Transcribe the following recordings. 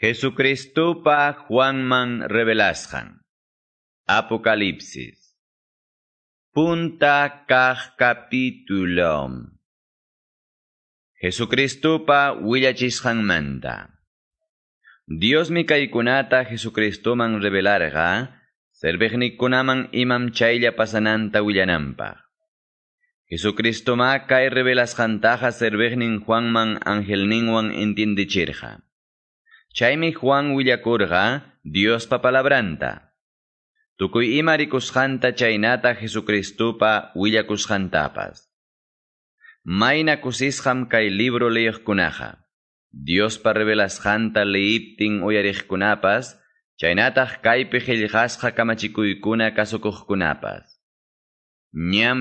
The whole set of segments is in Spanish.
JESUCRISTO JUAN Juanman revelasjan. Apocalipsis. Punta Jesucristo capitulom. Jesucristupa manda. Dios mi JESUCRISTO MAN revelarga, cervejnikunaman imam CHAILLA pasananta willanampa. ma kai revelasjantaja cervejnin Juanman entiende chirja chaymi Juan Willacurga, Dios papalabranta. Tukui imarikus janta chaynata Jesucristupa maina Mayna kusisham kai libro Dios Dios Diospa janta leyittin uyarikunapas, chaynataq kaypi qillqasqa kamachikuykuna kasukuqkunapas. Ñam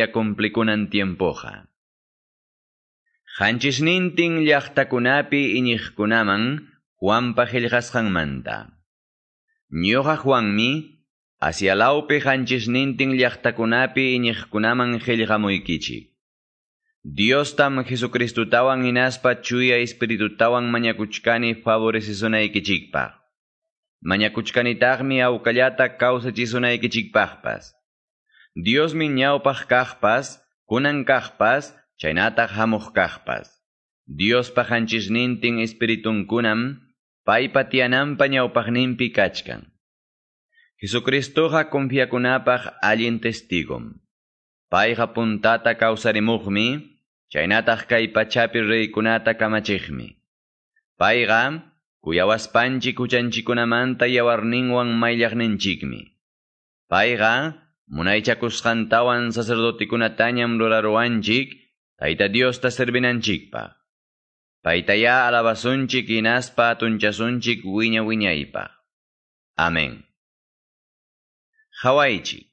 ya cumplikunan tiempoja. Hanchisnintin JUAN iñiqkunaman Juanpa manta. Ñuqa Juanmi, Asialawpi hanchisnintin dios tam tam Jesucristo tawan inaspa chuya espiritutawan mañakuchkani favorecisunaykichikpaq. causa awkallata Dios mi ñawpaq kajpas, kunan kajpas, chaynata hamuq kunam espiritun kunam, espiritunkunam, patianam pikachkan. Jesucristo kachkan. Jesucristoja confiakunapaj alguien testigom. ha puntata muhmi, Chinatah kay pachapi reykunata kamachikmi. Payqa, kuyawaspanchi kuchanchikunamanta Pai ga, Payqa, munaychakusqantawan sacerdotikunatanyam ruraruanchik, Taita Dios ta ya Paitaya alabasunchik inaspa tunchasunchik wiña wiñaipa. Amén. Hawaichik.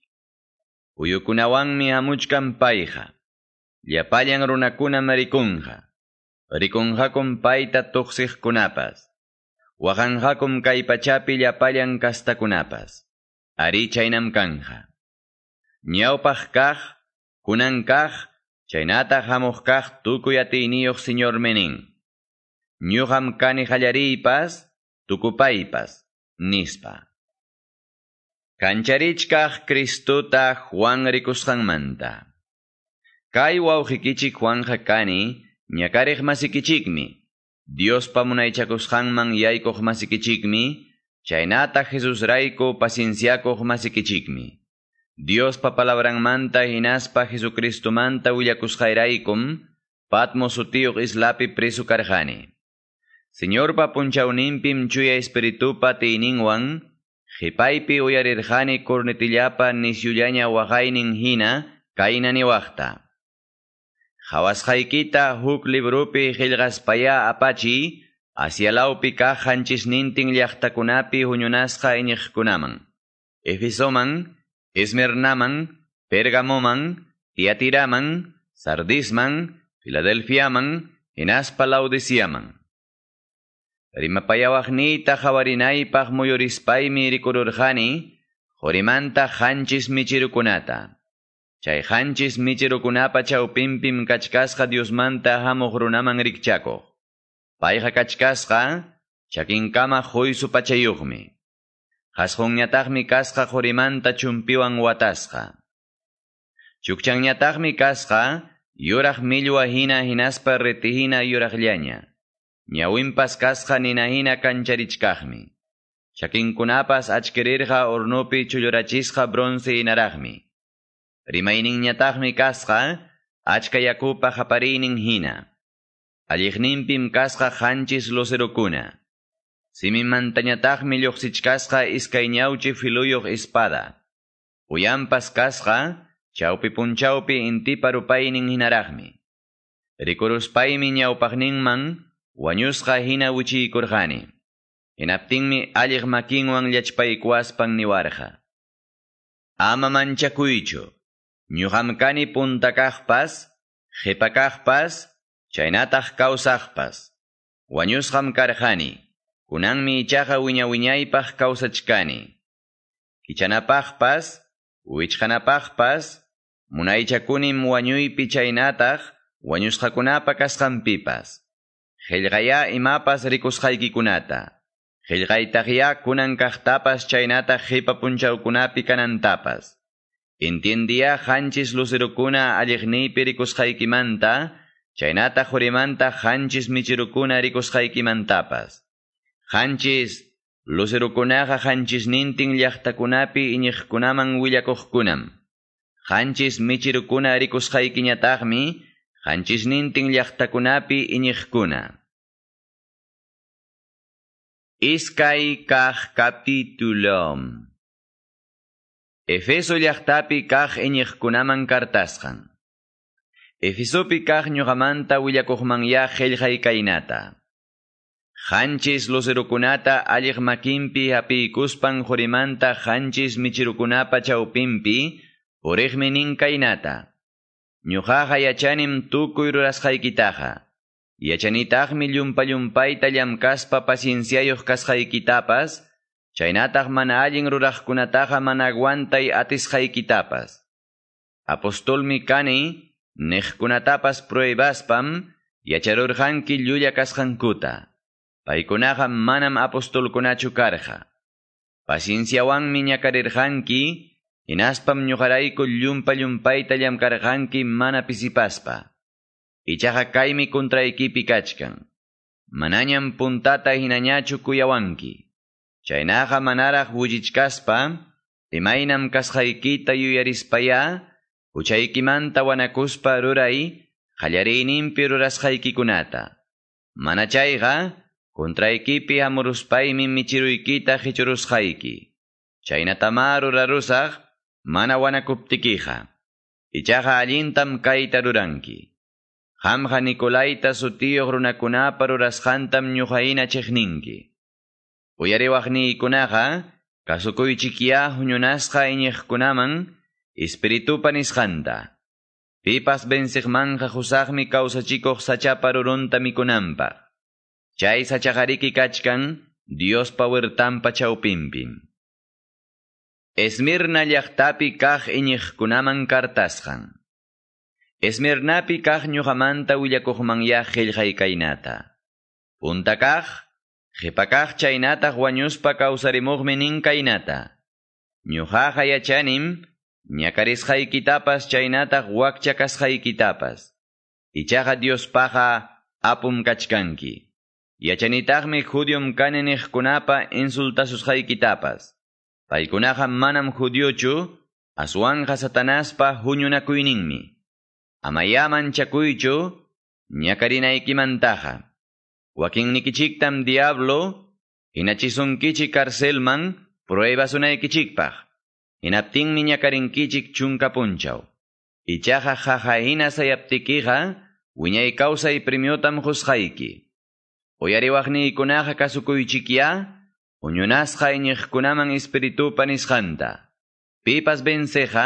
Uyukunawang hamuchkan payqa. Llapallan runakunam paita Rikunhakun kunapas, tuqsiqkunapas. Wajanhakun kay pachapi kasta kunapas. Ari chaynam kanja. Niaupaj kaj, kunan kaj, Chaynata hamuq kaq tukuyatiyniyuq señor Menin. Ñuqam kani qallariypas, tukupaipas, nispa. Kancharichkaq kristuta Juan rikusqanmanta. Kay wawqikichik juan kani ñakariq masikichikmi. Diospa munaychakusqanman yaykuq masikichikmi, chaynata raiko pacienciakuq masikichikmi. Dios papalabran manta hinaspa Jesucristo manta willakusjairaikum, patmo sutiuk islapi preso karjani. Señor papunchaunimpim chuya pati ininguan, jipaipi uyarirjani cornetillapa nisuyanya wajainin hina, kainani wajta. Javasjaikita huk librupi jilgaspaya apachi, hacia kajanchis nintin kunapi huñunasqa iñiqkunaman. Efisoman, Esmernaman, Pergamoman, Tiatiraman, Sardisman, Filadelfiaman, y Rimapayawajnita tahawarinai y Rikururhani, jorimanta hanchis michirukunata. Chay hanchis michirukunapa chaupimpim Kachkasha Diosmanta hamuq rikchako. kachkasha, chakinkama huysu Qasqunñataqmi kasqa qurimanta chumpiwan watasqa. Chukchanñataqmi kasqa yuraq millwa hina hinaspa Retihina yuraqllaña. Nyawimpas Kasha ninahina chakin kunapas achkirirqa urnupi chullurachisqa bronce hinaraqmi. Rimayninñataqmi kasqa achka yakupa hapariynin hina. Alliqninpim kasqa khanchis lucerukuna. Simimantañataqmi lluqsinchikasqa iskay ñawchi filuyoq espada. Kuyanpas kasqa chawpi punchawpi intipa mang hinaraqmi. Rikuruspaymi ñawpaqninman wañusqa hina wichiykurqani. Hinaptinmi alliq makinwan llachpaykuwaspan niwarqa. Ama kuicho, Ñuqamkani puntakaqpas, qhipakaqpas, chaynataq kawsaqpas. Wañusqam karjani. Kunanmi ichaqa wiñawiñaypaq kawsachkani. Kichanapaqpas, wichqanapaqpas, munaychakunim wañuypi chaynataq, wañusqakunapa kasqanpipas. Qillqaya imapas rikusqaykikunata. Qillqaytaqya kunan kaqtapas chaynataq qipa punchawkunapi kanantapas. hanchis luzirukuna perikus alliqniypi rikusqaykimanta, chainata hurimanta Hanchis michirukuna rikusqaykimantapas. Hanchis hanchis ninting llaqtakunapi iñiqkunaman willakujkunam. Hanchis michirukuna rikusqaykiñataqmi qanchis llaqtakunapi iñiqkuna. Iskai kah kapitulom. Efeso llaqtapi kah iñiqkunaman kartasqan. Efesopi kaq ñuqamanta willakuqmanyá qillqaykaynata. Hanchis los erukunata makimpi api kuspan jorimanta hanchis michirukunapa chaupimpi orejme KAINATA Ñujaja yachanim Yachanitah rurasjaykitaja. Kaspa kaspa llamkaspa KAS kasjaykitapas, chaynataj mana allin rurajkunataja mana aguantay APOSTOL MI kani, nejkunatapas pruebaspam, yacharurjanki Yuya kasjankuta. Paikunaqa manam karja. Paciencia Pacienciawanmi Inaspam hinaspam inaspam llumpa llumpayta llamkarqanki mana pisipaspa. manapisipaspa. kaimi kuntraiki kachkan. Mananyam puntata hinañachu kuyawanki. Chainaga manarag imainam imainam kashaikita yuyarispaya, Uchaikimanta wanakuspa rurai, qallariyninpi rurasqaykikunata. Mana Kuntraykipi hamuruspaymi michiruikita qichurusqayki. Chainatamar urarusag, mana kuptikija. Ichaqa allintam kayta ruranki. Qamqa Nikolayta sutiyuq nyuhaina chechninki. Uyarewagni chiqninki. Uyariwaqniykunaqa kasukuychikyah huñunasqa iñiqkunaman espiritu Pipas causa chiko kawsachikuq sachapa mi Chay sachajariki kachkan tampa Tampa pimpim. Esmirna kunaman kaq iñiqkunaman kartasqan. Esmirnapi nyuhamanta ñuqamanta willakuqmanyaj kainata Punta kaq, qipa kainata. chaynataq wañuspa kawsarimuqmi ninkaynata. Ñuqaqa yachanim, ñakarisqaykitapas kitapas. Y kasqaykitapas. Dios paja apum kachkanki achanitagme judium canenech kunapa sus haikitapas. Paikunaha manam judiochu, asuanja satanaspa juñunakuininmi. Amayaman chakuychu, ñakarinaikimantaja. nikichiktam diablo, hinachisun kichik arselman, Hinaptinmi ñakarinkichik chunka kichik Ichaja jaja sayaptikiga sayaptikija, causa y primiotam juzhaiki, Oyarewagniikunaqa kasukuйchiya, Unyunasha iñiqkunaman espiritu panishanta. Pipas venceja,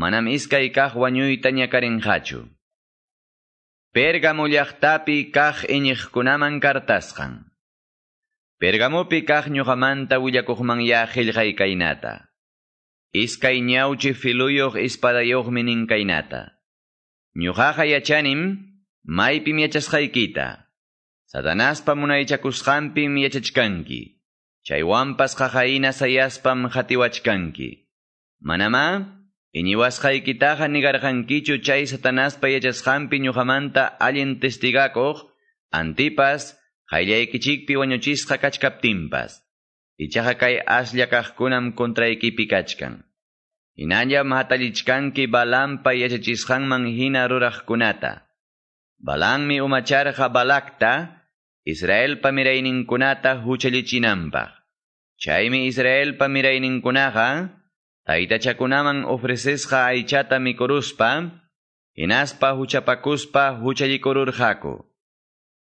manam iskay kaq wañuyta ñakarinqachu. Pergamo kah kaq iñiqkunaman kartasqan. Pergamopi kaq Iska willakuqmanya filuyoh Iskay ñawchi kainata. ispadayuqmi kainata. yachanim satanaspa munaychakusqanpim yachachkanki, Chaywampas jajaina sayaspam Manama, iñiwasqaykitaqa nigarhankichu chay satanaspa yachasqanpi ñuqamanta alien testigakoq, antipas, jayayayikichikpi wañuchisqa kachkaptinpas. Ichaqa kay aslla contra ekipi kachkan. Hinallam hatallichkanki hina Balanmi balakta, Israel pamirainin kunata huchalichinampa. Chaymi Israel pamirainin kunaja, taitachakunaman ofrecesha aichata mikoruspa, inaspa huchapakuspa huchalikorurjaku.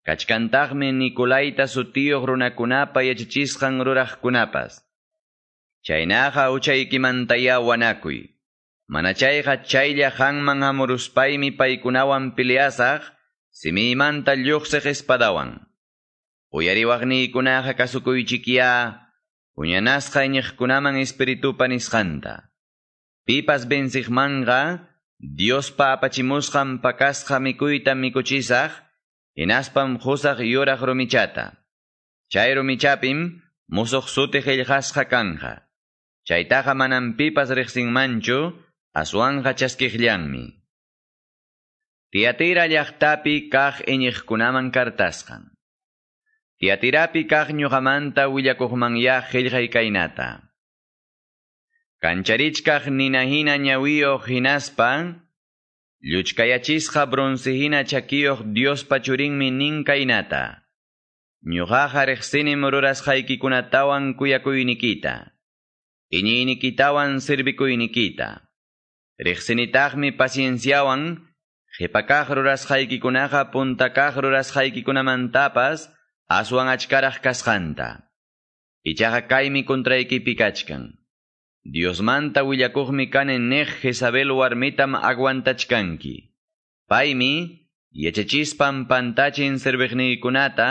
Kachkantagmi Nikolaita grunakunapa runakunapa yachachisqan rurajkunapas. Chaynaqa uchaykimantaya wanakuy. Manachayha chaylla hanman paikunawan si simi Simi manta espadawan. Uyariwaqniykunaqa kasukuyychiya, puñanasqa iñiqkunaman espiritu panishanta. Pipas benchikmanqa, Diospa apachimusham pakasqa mikuita mikuchisaq, inaspam qusaq yuraq rumichata. Chay rumichapim musuq pipas manchu, asuanga chaskiqllanmi. Tiatira llaqtapi kaj iñiqkunaman kartasqan. Tiatirapi kaqñuqamanta kainata. Kancharich Kancharichkaq ninahina ñawiyuq hinaspa, lluchkayachisqa broncehina nin kainata churinmi tawan Ñuqaqa riqsinim rurasqaykikunatawan kuyakuynikita. Iñiynikitawan sirvikuynikita. Riqsinitaqmi pacienciawan, qhipakaq rurasqaykunaqa aswan achkaraj kasqanta. kaimi y dios manta manta willakuqmi en nej Jezabel warmitam aguantachkanki. Paymi, yachachispan pantachin cervejnikunata,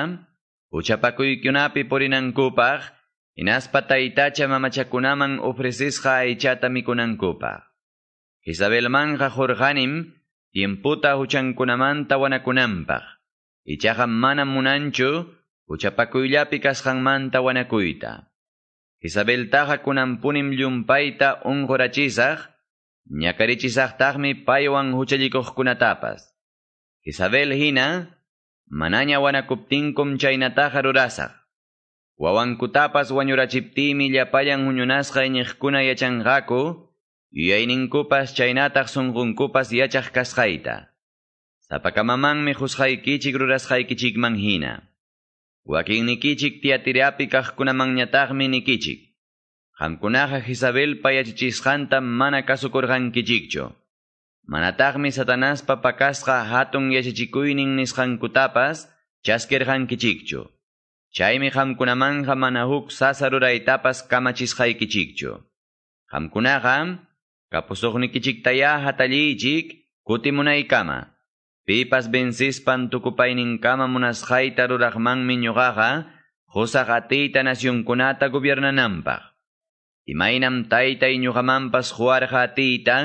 uchapakuykunapi porinankupaj, inaspa taytacha mamachakunaman ofrecisqa aychata mikunankupaj. Jezabel manja jorjanim, tiemputa huchankunamanta wanakunampaj. Ichaqa manam munanchu, Isabel kasqanmanta wanakuyta. Isabeltaqa kunanpunim llumpayta unqurachisaq, ñakarichisaqtaqmi paywan kunatapas. Isabel hina, manaña wanakuptinkum chaynataqa rurasaq. Wawankutapas wañurachiptimi llapayan huñunasqa iñiqkuna yachanqaku, yuyayninkupas chaynataq sunqunkupas yachaq kasqayta. Sapakamamanmi husqaykichik rurasqaykichikman hina. Wakin nikichik tiatiriapi kajkunamanñataqmi nikichik. Qamkunaqa Isabel payachichisqanta mana kasukurqankichikchu. Manataqmi satanaspa pakasqa hatun yachachikuynin nisqankutapas chaskirqankichikchu. manahuk qamkunamanqa mana huk sasa ruraytapas kamachisqaykichikchu. Qamkunaqa hatalijik kutimunaikama. kama. Pipas bencispan tukupayninkama munasqayta ruraqmanmi ñuqaqa Qusaq kunata nacionkunata Taita y taytay juarja huarqa atiyta,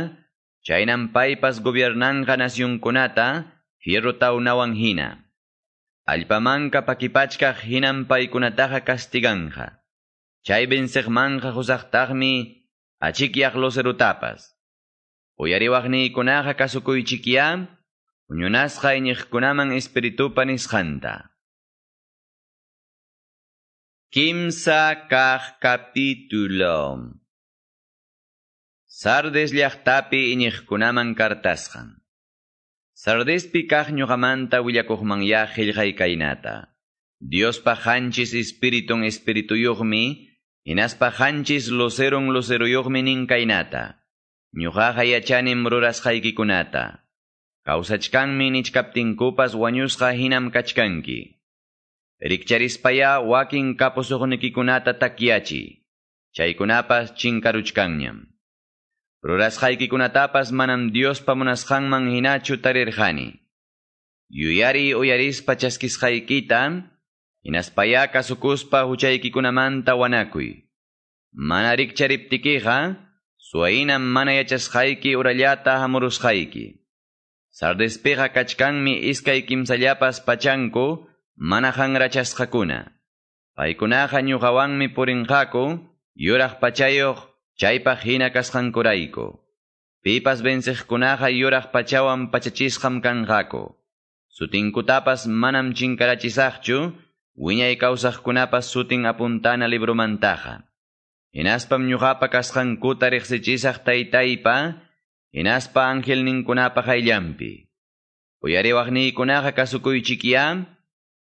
chaynam paypas gobiernanqa kunata, fierro tawnawan hina. hinam pakipachkaq Chay bensiqmanqa Puñunasqa iñiqkunaman ESPIRITU PANISHANTA Kimsa kah capítulo Sardes llaqtapi iñiqkunaman kartasqan. Sardespi kaq ñuqamanta willakuqmanya kainata. Dios hanchis espiritun espirituyuqmi, hinaspa hanchis kainata. kainata kainata. Ñuqaqa yachanim kunata. Kawsachkanmi nitkaptinkupas wañusqa hinam kachkanki. Rikcharispaya wakin kapusuqnikikunata takyachi. Chaykunapas chinkaruchkanñam. Rurashaikikunatapas manam Diospa munasqanman hinachu tarirhani. Yuyari uyarispa chaskisqaykita, hinaspaya kasukuspa huchaykikunamanta wanakuy. Mana rikchariptikiqa, suwaynam mana Urayata urallata hamurusqayki. Sardespeja kachkanmi iskay kimsallapas pachanku, mana mi purin ñuqawanmi mi yuraq Yurah pachayoch, hina Pipas vencejkunaqa yurah pachawan Pachachisham sutin Sutinkutapas manam chinkarachisaqchu, wiñay kunapas sutin apuntana libromantaqa. Inaspam ñuqapa kasqankuta Inaspa ángel ninkunapa hayllampi. Uyariwaqniykunaqa kasukuy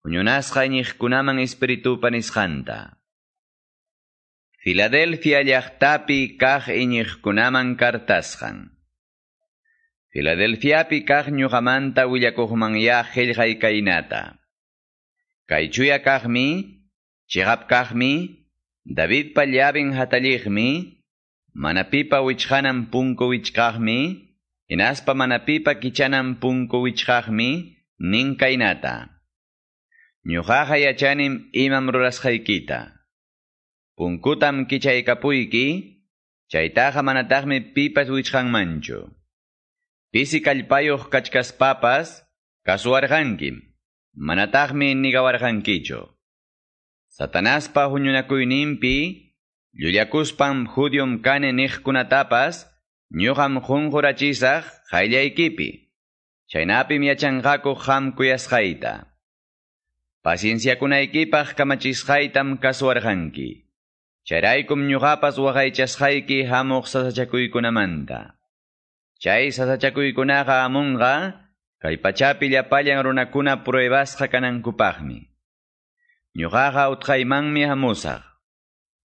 Uñunasqa kunamang espiritu panishanta. Filadelfia llaqtapi kaq pi kartashan. Filadelfiapi kaq ya helgay kainata. Kaichuya kahmi, Chirap David David hatali Manapipa wichhanam punko y inaspa manapipa kichanan punku wichkahmi, Ninkainata. Nyuhaha yachanim imam Rurashaikita. Punkutam kichaykapuiki, chaitaha manatahmi pipas mancho. Pisi kachkas papas, manatahmi nigawar nigawarhankicho. Satanaspa nimpi Llullakuspam hudium kane nijkunatapas, ñuqam Chainapi hayllaykipi. Chaynapim yachanqakuq Paciencia Pacienciakunaykipaq kamachishaitam kasuarhanki. Chayraikum ñuqapas waqaychasqayki hamuq sasachakuykunamanta. Chay sasachakuikunaga amunga, kay pachapi runakuna pruebasqa kanankupaqmi. Ñuqaqa utkhaimangmi hamusaq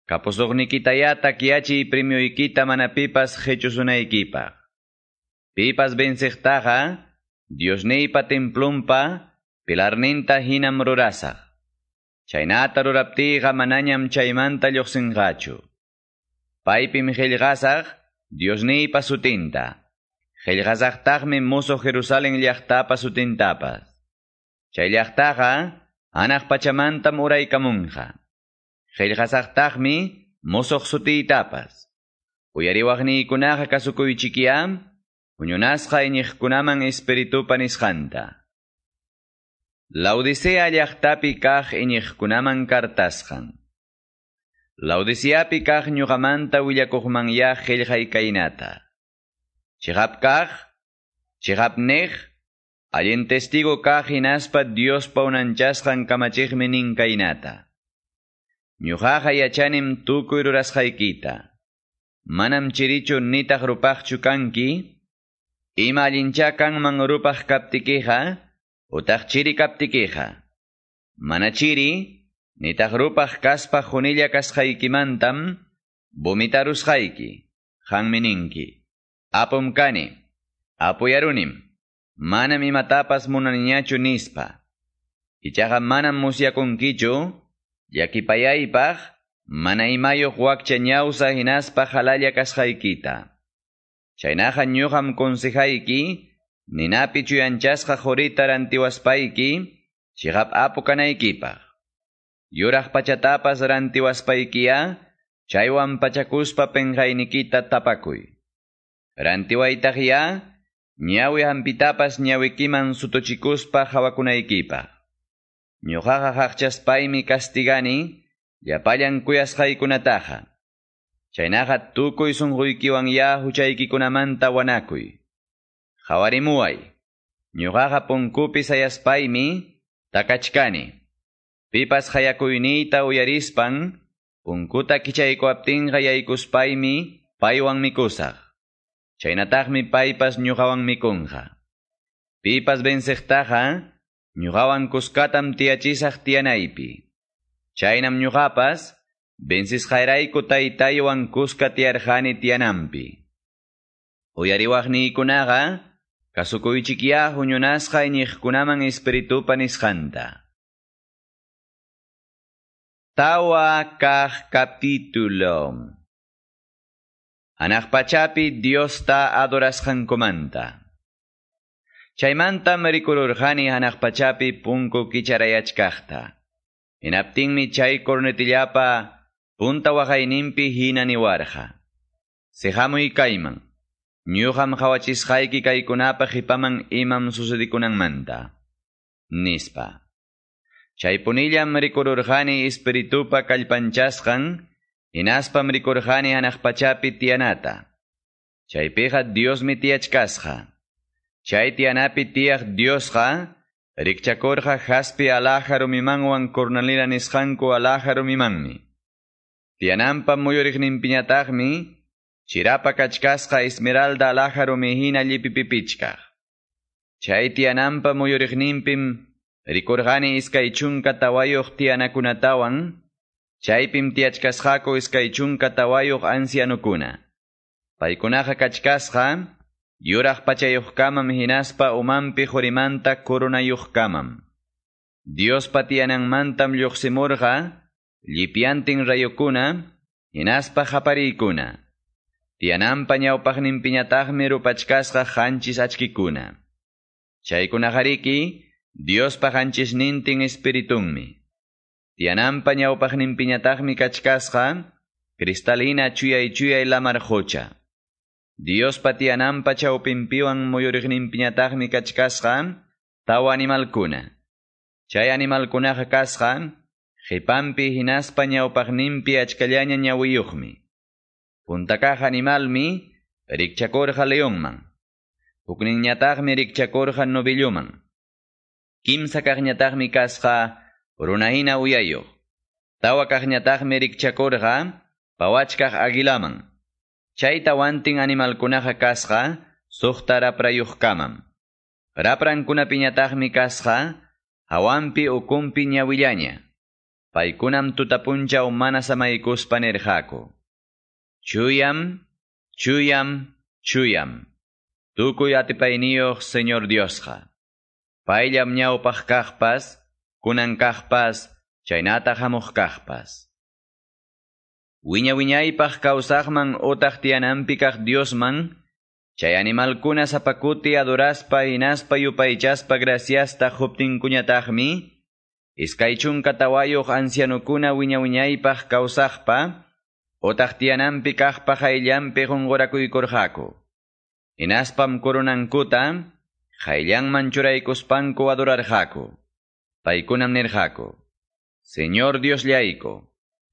yata kiachi premio ikita manapipas equipa Pipas Dios Diosneipa templumpa, pilarninta hinam rurasaq. Chaynata ruraptiga mananyam chaymanta lloqsinqachu. Paypim Dios Diosneipa sutinta. Qillqasaqtaqmi mozo Jerusalén liachtapa sutintapas. Chay anach pachamanta pachamantam qillqasaqtaqmi Tapas, sutiytapas uyariwaqniykunaqa kasukuйchikiam puñunasqa iñiqkunaman espiritupa nisqanta Laodicea llaqtapi kaq iñiqkunaman kartasqan Laodiceapi kaq ñuqamanta ya qillqaykaynata ikainata. kaq chiqapnej allin testigo kaq Dios pa unanchasqan kamachigmenin kainata. Ñuqaqa yachanim tukuy rurasqaykita. Manam chirichu nitaq ima allincha kang rupaq kaptikiqa, utaq chiri kaptikiqa. Mana chiri, kaspa junilla kasqaykimantam, hanmininki. Apum apuyarunim, manam imatapas munaniñachu nispa. Ichaqa manam musyakunkichu, yaki mana imayuq wakchañawsa hinaspa halalla kasqaykita. Chaynaqa ñuqam consejayki, ninapi chuyanchasqa qurita rantiwaspayki, shiqap apu pachatapas rantiwaspaykiya, chaywan pachakuspa penqaynikita tapakuy. Rantiwaytaq ñawi hampitapas ñawikiman sutuchikuspa castigani, yapayan kastigani llapallan kuyasqaykunataqa chaynaqa tukuy sunquykiwan manta wanakui. Jawarimuay, ñuqaqa punkupi paimi, takachkani pipas jayakuinita uyarispan punkuta kichaykuaptinqa yaykuspaymi paywan Chainatahmi Paipas pipas mi kunja pipas vencejtaqa ñuqawan kuskatam tiyachisaq tiyanaypi. Chaynam ñuqapas, vencisqayrayku taytaywan kuska Tianampi. tiyanampi. Uyariwaqniykunaqa, kasukuychikyah huñunasqa ñiqkunaman espiritupa nisqanta. Tawa Anakpachapi capítulo. Anaqpachapi Dios ta adorasqankumanta. Chaimanta rikururjani hanakpachapi punku kicharayachkaqta. mi mi kornetilapa punta warha hinaniwarqa. Sehamuy kayman. ki kai kaykunapa hipaman imam manta. Nispa. Chaipunilla rikururjani espiritupa kallpanchasqan, hinaspam rikurjani hanakpachapi tianata. dios mi tiyachkasqa. anapi tiyak Diosqa, rikchakorja jaspi alajarumimanwan cornalira nisqanku alajarumimanmi. Tianampa mi, chirapa ka esmeralda alajarumi hina llipipipichkaq. Chay tianampa muyuriqninpim rikurgani iskay chunka tawayuq tiyanakunatawan, chaypim tiyachkasqaku iskay chunka tawayuq Paikunaha kachkas kachkasqa, Yurah pachayuqkamam hinaspa umanpi qurimanta Dios Diospa Mantam lluqsimurqa, lipiantin rayukuna, hinaspa qaparikuna. Tiyananpa ñawpaqninpiñataqmi rupachkasqa qanchis achkikuna. Chaykuna qariki, Dios qanchisnintin espiritunmi. Tiyananpa ñawpaqninpiñataqmi kachkasqa, cristalina chuya y la Dios Diospatiananpa chawpinpiwan muyuriqninpiñataqmi tau tawa animalkuna. Chay kuna kasqan qipanpi hinaspa ñawpaqninpi achkallaña Pun takah animalmi rikchakurqa leonman. Pukninñataqmi rikchakurqa novilluman. Kimsa kaqñataqmi kasqa runahina uyayuq. Tawa kaqñataqmi rikchakurqa pawachkaq agilaman. kasha, animal kasqa suqta raprayuqkaman Rapran kasha, hawanpi ukumpi nyawilyanya. Paikunam tutapunja umana samaikus nirqaku chuyam chuyam chuyam tukuy atipayniyuq señor Diosja. payllam kunan kajpas kunankajpas chaynata Wiña wiñaypaq kawsaqman Diosman, chay kuna sapakuti adoraspa hinaspa yupaychaspa graciasta huptinkuñataqmi, iskay chunka tawayuq ancianukuna wiña wiñaypaq kawsaqpa, pa tiyananpi pegon hayllanpi y Inaspam koronankuta, hayllanman churaykuspanku adorarqaku, Paikunam Señor Dios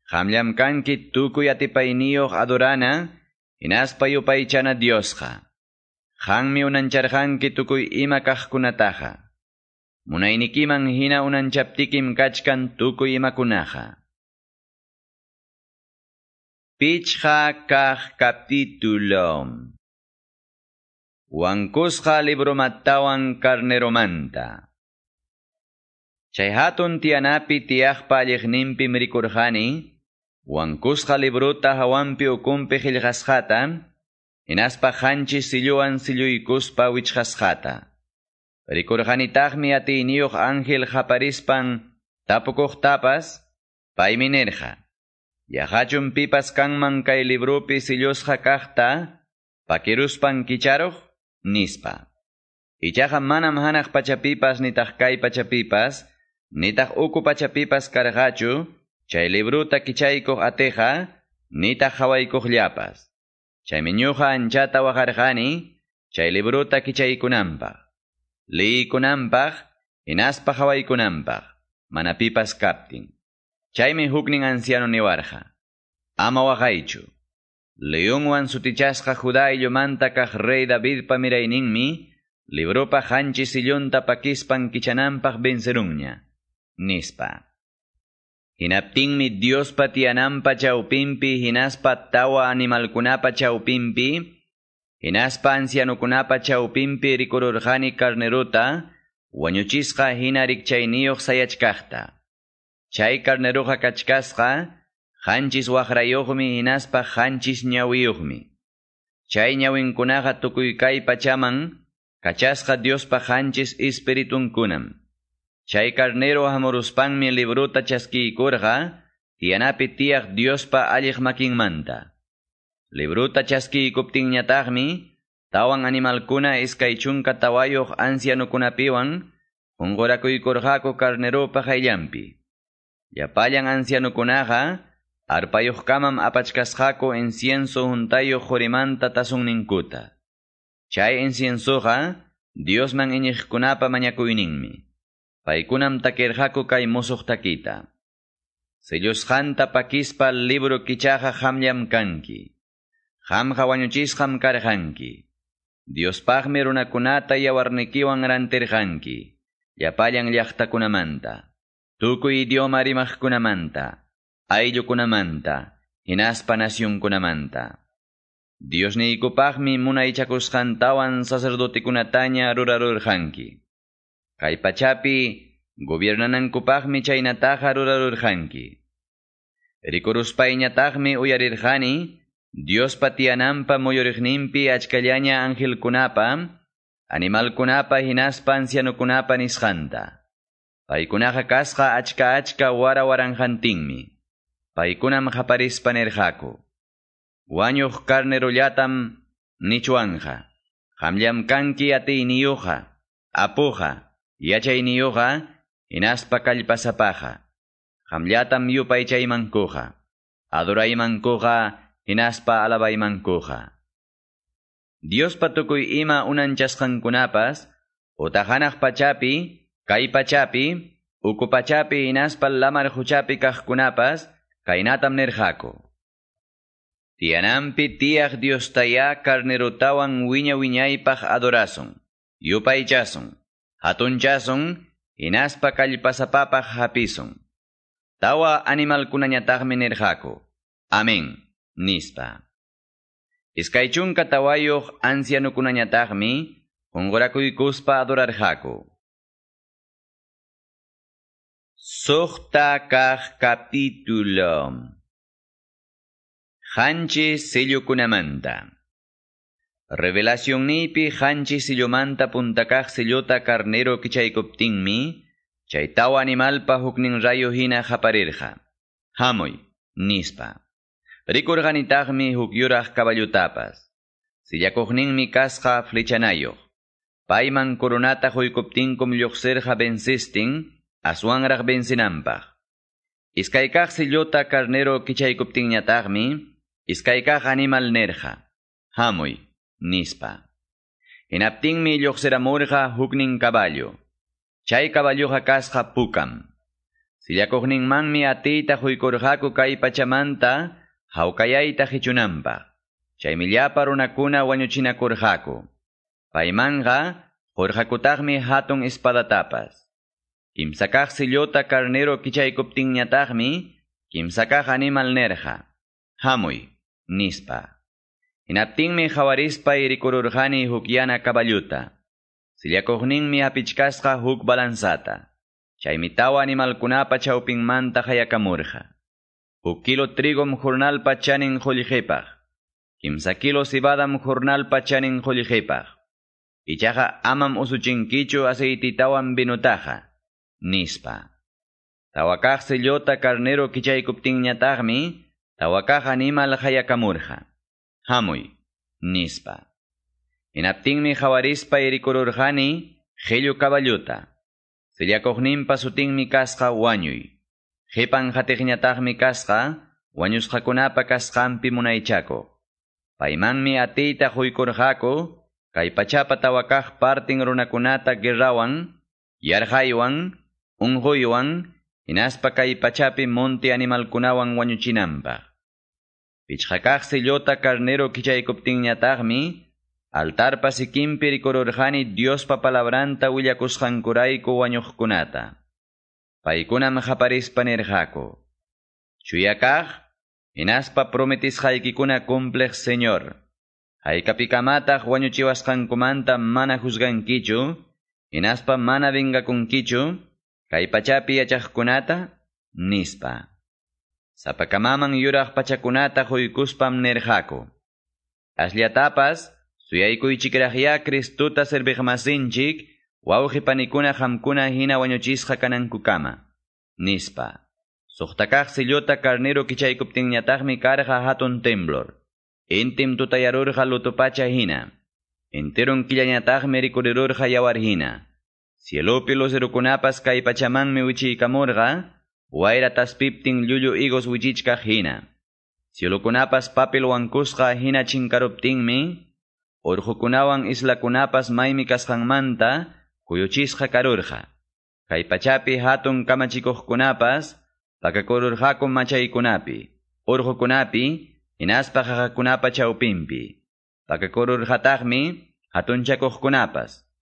Hamllamkanki tukuy atipayniyuq adorana, hinaspa yupaychana Diosqa. charhang unancharhanki tukuy ima kaqkunataqa. Munaynikiman hina unanchaptikim kachkan tukuy imakunaqa. Pichha kaq kapitulom. Wankusqa libromatawan carneromanta. Chay Chayhatun tiyanapi tiyaqpa nimpi rikurhani, Huancusqa librota hawanpio ukumpi qillqasqata, hinaspa qanchis silluwan wich wichqasqata. ati inioj ángel tapas, tapukuqtapas tapas paiminerja. Yajachun pipas kanman kay libropi sillusqa kaqta pakiruspan kicharoj nispa. Ichaqa manam pachapipas nitaq pachapipas, nitaq uku pachapipas kargachu Chaylibruta kichayko ateja, nita hawaikoh llapas. Chaymiñuha anchata wajarjani, Li kichaykunampaj. inaspa hinaspa hawaikunampaj, manapipas captain, Chaymi huknin anciano niwarja. Ama wajaychu. Leonwan sutichasqa judaiyo yomanta rey rey David libro libropa hanchi sillonta pakispan kichanampah vencerunña. Nispa anam pachau pimpi, Pimpi hinaspa tawa animalkunapa pimpi hinaspa ancianukunapa CHAUPIMPI rikururjani KARNERUTA wañuchisqa hina rikchayniyuq Sayachkahta. Chay karneruha kachkasqa, hanchis wahrayogmi, hinaspa hanchis ñawiyuqmi. Chay ñawinkunaqa tukuykay pachaman, kachasqa Diospa hanchis KUNAM Chay carnero y librota y tiyanapi tiyaq Diospa alliq manta. Libruta chaskiyuptinñataqmi, tawan animalkuna iskay chunka Karnero y Yapayan ansiano kunaha, Yapallan ancianukunaqa, arpayuqkamam apachkasqaku incienso Jorimanta Tasung Ninkuta. Chay ensiensoha Diosman y mañakuyninmi paikunam takerjaku kay sellos hanta pakispa libro kichaqa yam kanki. Hamqa y y Awarnikiwan y yawarnikiwan rantirqanki. Tuku kunamanta. Tuku idioma kunamanta. Inaspa Hinaspa kunamanta. Dios ni muna munaychakusqantawan kunataña rurarurhanki. Kaypachapi gobiernanankupaqmi chaynataqa rurarurqanki. Rikuruspayñataqmi uyarirqani ángel Diospatianampa animal achkallaña angelkunapa animalkunapa hinaspa kunapa nisqanta. Paikunaha kasha achka achka wara nichuanja. kanki yachayniyuqa mancoja, mancoja adora yupaychaymankuqa, inaspa mancoja. Dios Dios patukuy ima o utahanaq pachapi, kay pachapi, uku pachapi hinaspa lamarhuchapi kainatam kaynatam Tianampi Tianampi tiach Diostaya carnerotawan wiña adorasum. adorasun, yupaychasun, Jason, inaspa kalipasapapa hapisun tawa animalkunañataqmi nirqaku amen nispa anciano tawayuq ikuspa kuspa adorar kah kaq Hanche sello kunamanta. Nipi hanchi sillomanta puntakaj sillota carnero CHAITAO ANIMAL PA huknin rayo hina japarirja. Hamoy, nispa. Rikorganitagmi hukyuraj caballotapas. MI KASJA flechanayo. Paiman coronata JOYKOPTIN lloqserja bensistin, ben bensinampaj. ISKAIKAK sillota carnero kichaykuptinñatagmi, ISKAIKAK animal nerja. Hamoy nispa. mi morja huknin caballo. Chay caballo casja pukam. Sillakuqninmanmi atita quykurqaku Kai pachamanta hawkallayta hichunanpaq. Chaymillapa Wanyuchina wañuchinakurqaku. Paymanga tarmi hatun espadatapas. Kimsakaj sillota carnero kichaykuptinñataqmi, kimsakaj animal nerja. hamui, nispa mi Hawarispa y hukiana caballuta. kaballuta. mi apichkasqa huk balanzata. Chaymi malkunapa animalkunapa chawpinmanta hayakamurja. Huk kilo trigom jurnalpa pachanin jolijepaj. Kimsa kilo sibadam pa Pachanin jolijepaj. Ichaja amam usuchinkichu aceititawan binutaja. Nispa. Tawakaj Silota carnero nyatagmi. tawakaj animal hayakamurja hamuy, nispa. mi jawarispa irikurirjani, gello caballota. mi sutinmi kasqa wañuy. Hipan jatijñatagmi kasqa, wañusqakunapa kasqanpi munaychako. Paimanmi mi ateita kay pachapa tawakaj partin runakunata guerrawan, yarjaiwan, Unhuiwan, inaspa kaipachapi pachapi monte animalkunawan wañuchinanpaq se llota carnero kichaykuptinñataqmi, altarpa sikinpi dios Diospa palabranta willakusqankurayku wañuqkunata. Paykunam haparispa nirqaku. Chuyakaj, prometis jaikikuna cumplex Señor. Haykapikamataq wañuchiwasqankumanta mana en aspa mana quicho kay pachapi yachaqkunata, nispa. Sapakamaman yuraq pachakunata nerhaku. Asliatapas, Suyaiku kristuta kristuta jik, waujipanikuna jamkuna hina wañuchisqa kanankukama. Nispa. Suqtakaq silluta carnero kichaykuptinñataqmi karja hatun temblor. Intim tutayarurqa lutupacha hina. Enteron yawarhina. yawar hina. Cielopi kai pachaman pachamanmi Huayratasiptin llullu igos wichichka hina. Ciolokunapas papel wankusqa hina chinkaruptinmi, urhukunawan islakunapas maimikas kasqanmanta kuyuchisqa karurqa. Kay pachapi hatun kamachikuqkunapas, pakakururhakun kunapi. urhukunapi, hinaspa hajakunapa chawpimpi. Pakakururhataqmi, kapitan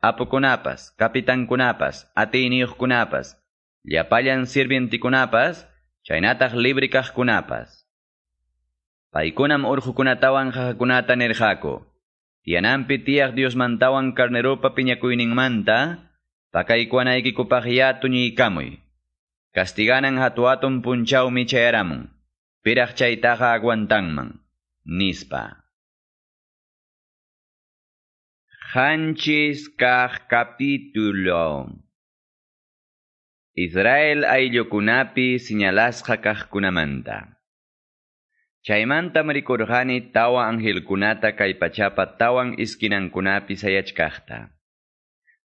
apukunapas, kapitankunapas, atiniyuqkunapas, Yapayan sirvientikunapas, chaynataq libri kaqkunapas. Paykunam urhukunatawan hajakunata nirqaku. Tiyanampi dios Diosmantawan karnerupa piñakuyninmanta, pakaykuanaykikupaq yatuñiykamuy. Castiganan hatuatun castiganan michayaramun. piraq chaytaqa aguantanman, nispa. Hanchis kaq capítulo Israel ayllukunapi señalasqa kunamanta. Chaimanta rikurgani tawa kunata kay pachapa tawan iskinankunapi Sayachkahta.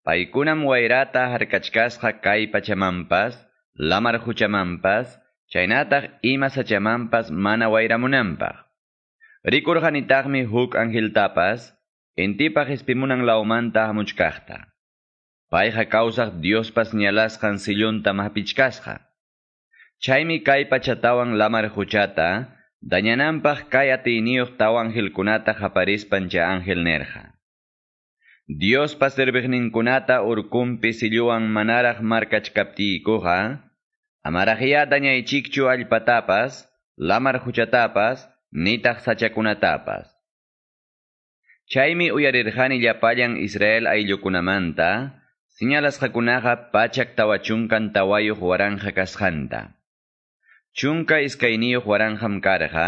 Paikunam wairata Harkachkasha kay pachamampas, lamar huchamampas, chaynatak ima sachamampas mana tagmi tagmi huk tapas, intipach Hispimunang laumanta hamuchkaqta causas dios pas ñalasqan silunta mapichkasqa. Chaimi kay pachatawan lamar huchata, dañananpaq kay angel kunata japares pancha angel nerja. y manarach urkumpi kapti manaraq markachkaptiykuqa, dañay dañaychikchu alpatapas, lamar huchatapas, Nitach sachakunatapas. Chaimi ya payan Israel ayllukunamanta, Señalasqakunaqa pachak tawa chunkan tawayuq huaranja kashanta. Chunka Karja,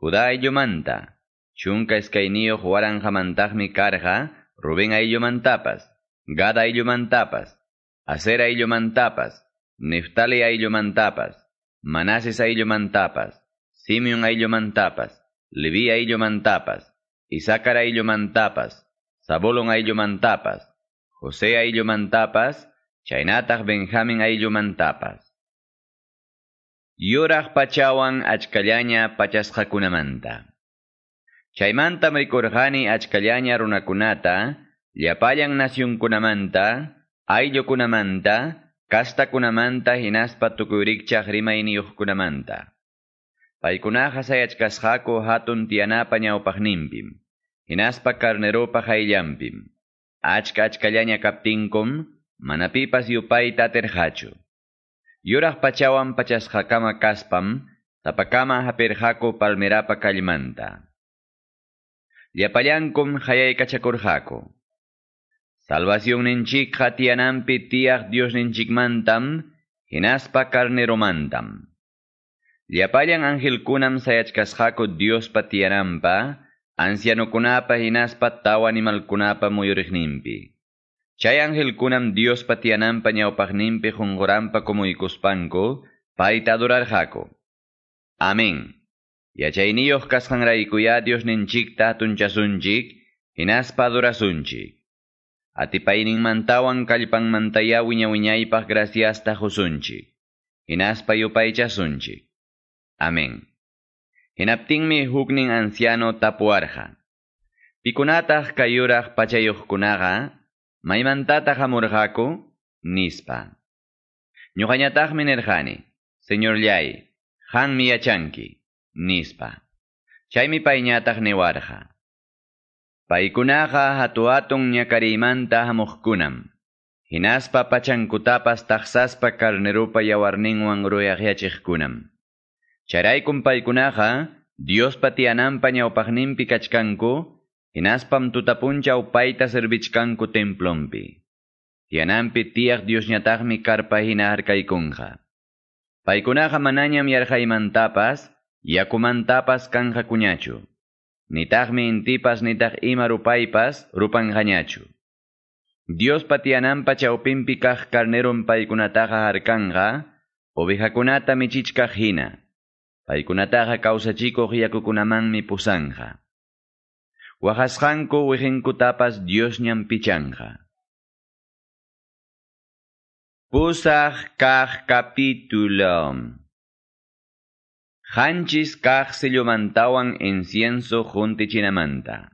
Judá ello manta. Chunka iscainio mi Karja, Rubén ayllumantapas, Gada mantapas. Aser ayllumantapas, Neftali mantapas. Manases mantapas. Simeon ayllumantapas, Levi mantapas. Isaacar ayllumantapas, Zabulon mantapas. José Aillo Mantapas, Chainatag Benjamín Aillo Mantapas. Pachawan pachawan achkallaña pachasqakunamanta. Chaymantam rikurqani achkallaña runakunata, llapallan nasyunkunamanta, Kasta kunamanta. hinaspa tukuyrikchaq Kunamanta. Paykunaqa sayachkasqaku hatun tiyanapa ñawpaqninpim, hinaspa Karneropa Achka achkallaña kaptinkum, manapipas Yupai Taterhacho. Yuraq pachawan pachashakama, kaspam, tapakama Haperhaco palmerapa kallimanta. Llapallankum hayaykachakurhaku. Salvación ninchikqa tiyanampi tiyaq Dios mantam! hinaspa ángel, kunam, angelkunam Sayachashako dios, patianampa! KUNAPA hinaspa KUNAM DIOS Chay Dios Diospa tiyananpa Jongorampa como ikuspanko, paita jaco Amén. Yachayniyuq cuya Dios ninchikta tunchasunchik, hinaspa adorasunchik. Atipayninmantawan kallpanmantaya gracias graciasta y Hinaspa CHASUNCHI. Amén mi hugning anciano tapuarja. Pikunatah kayurah pachayukunaga. maimantata Hamurhaku, nispa. Ñuhañatah minerjani, señor Yay, han miyachanki, nispa. Chaymi niwarja. newarja. Paikunaha hatuatung ñakarimanta Hinaspa pachankutapas taksaspa karnerupa yawarninguangruya ruyaqyachikkunam. Dios Dios Diospatiyananpaña upaqninpi kachkanku, inaspam tutapuncha upaita servichkanku templompi. dios dios mi karpa hina y Paykunaqa manañam tapas yakumantapas ni Nitaqmi intipas nitaq ima dios rupanqañachu. Diospatiyananpa chawpinpi kaq karneron paykunataqa harkanqa, ovejakunata mi hina causa mi yakukunamanmi pusanja. Waqasqanku Dios diosnyan pichanja. Pusaj kaj kapitulom. Hanchis se sillumantawan incienso juntichinamanta.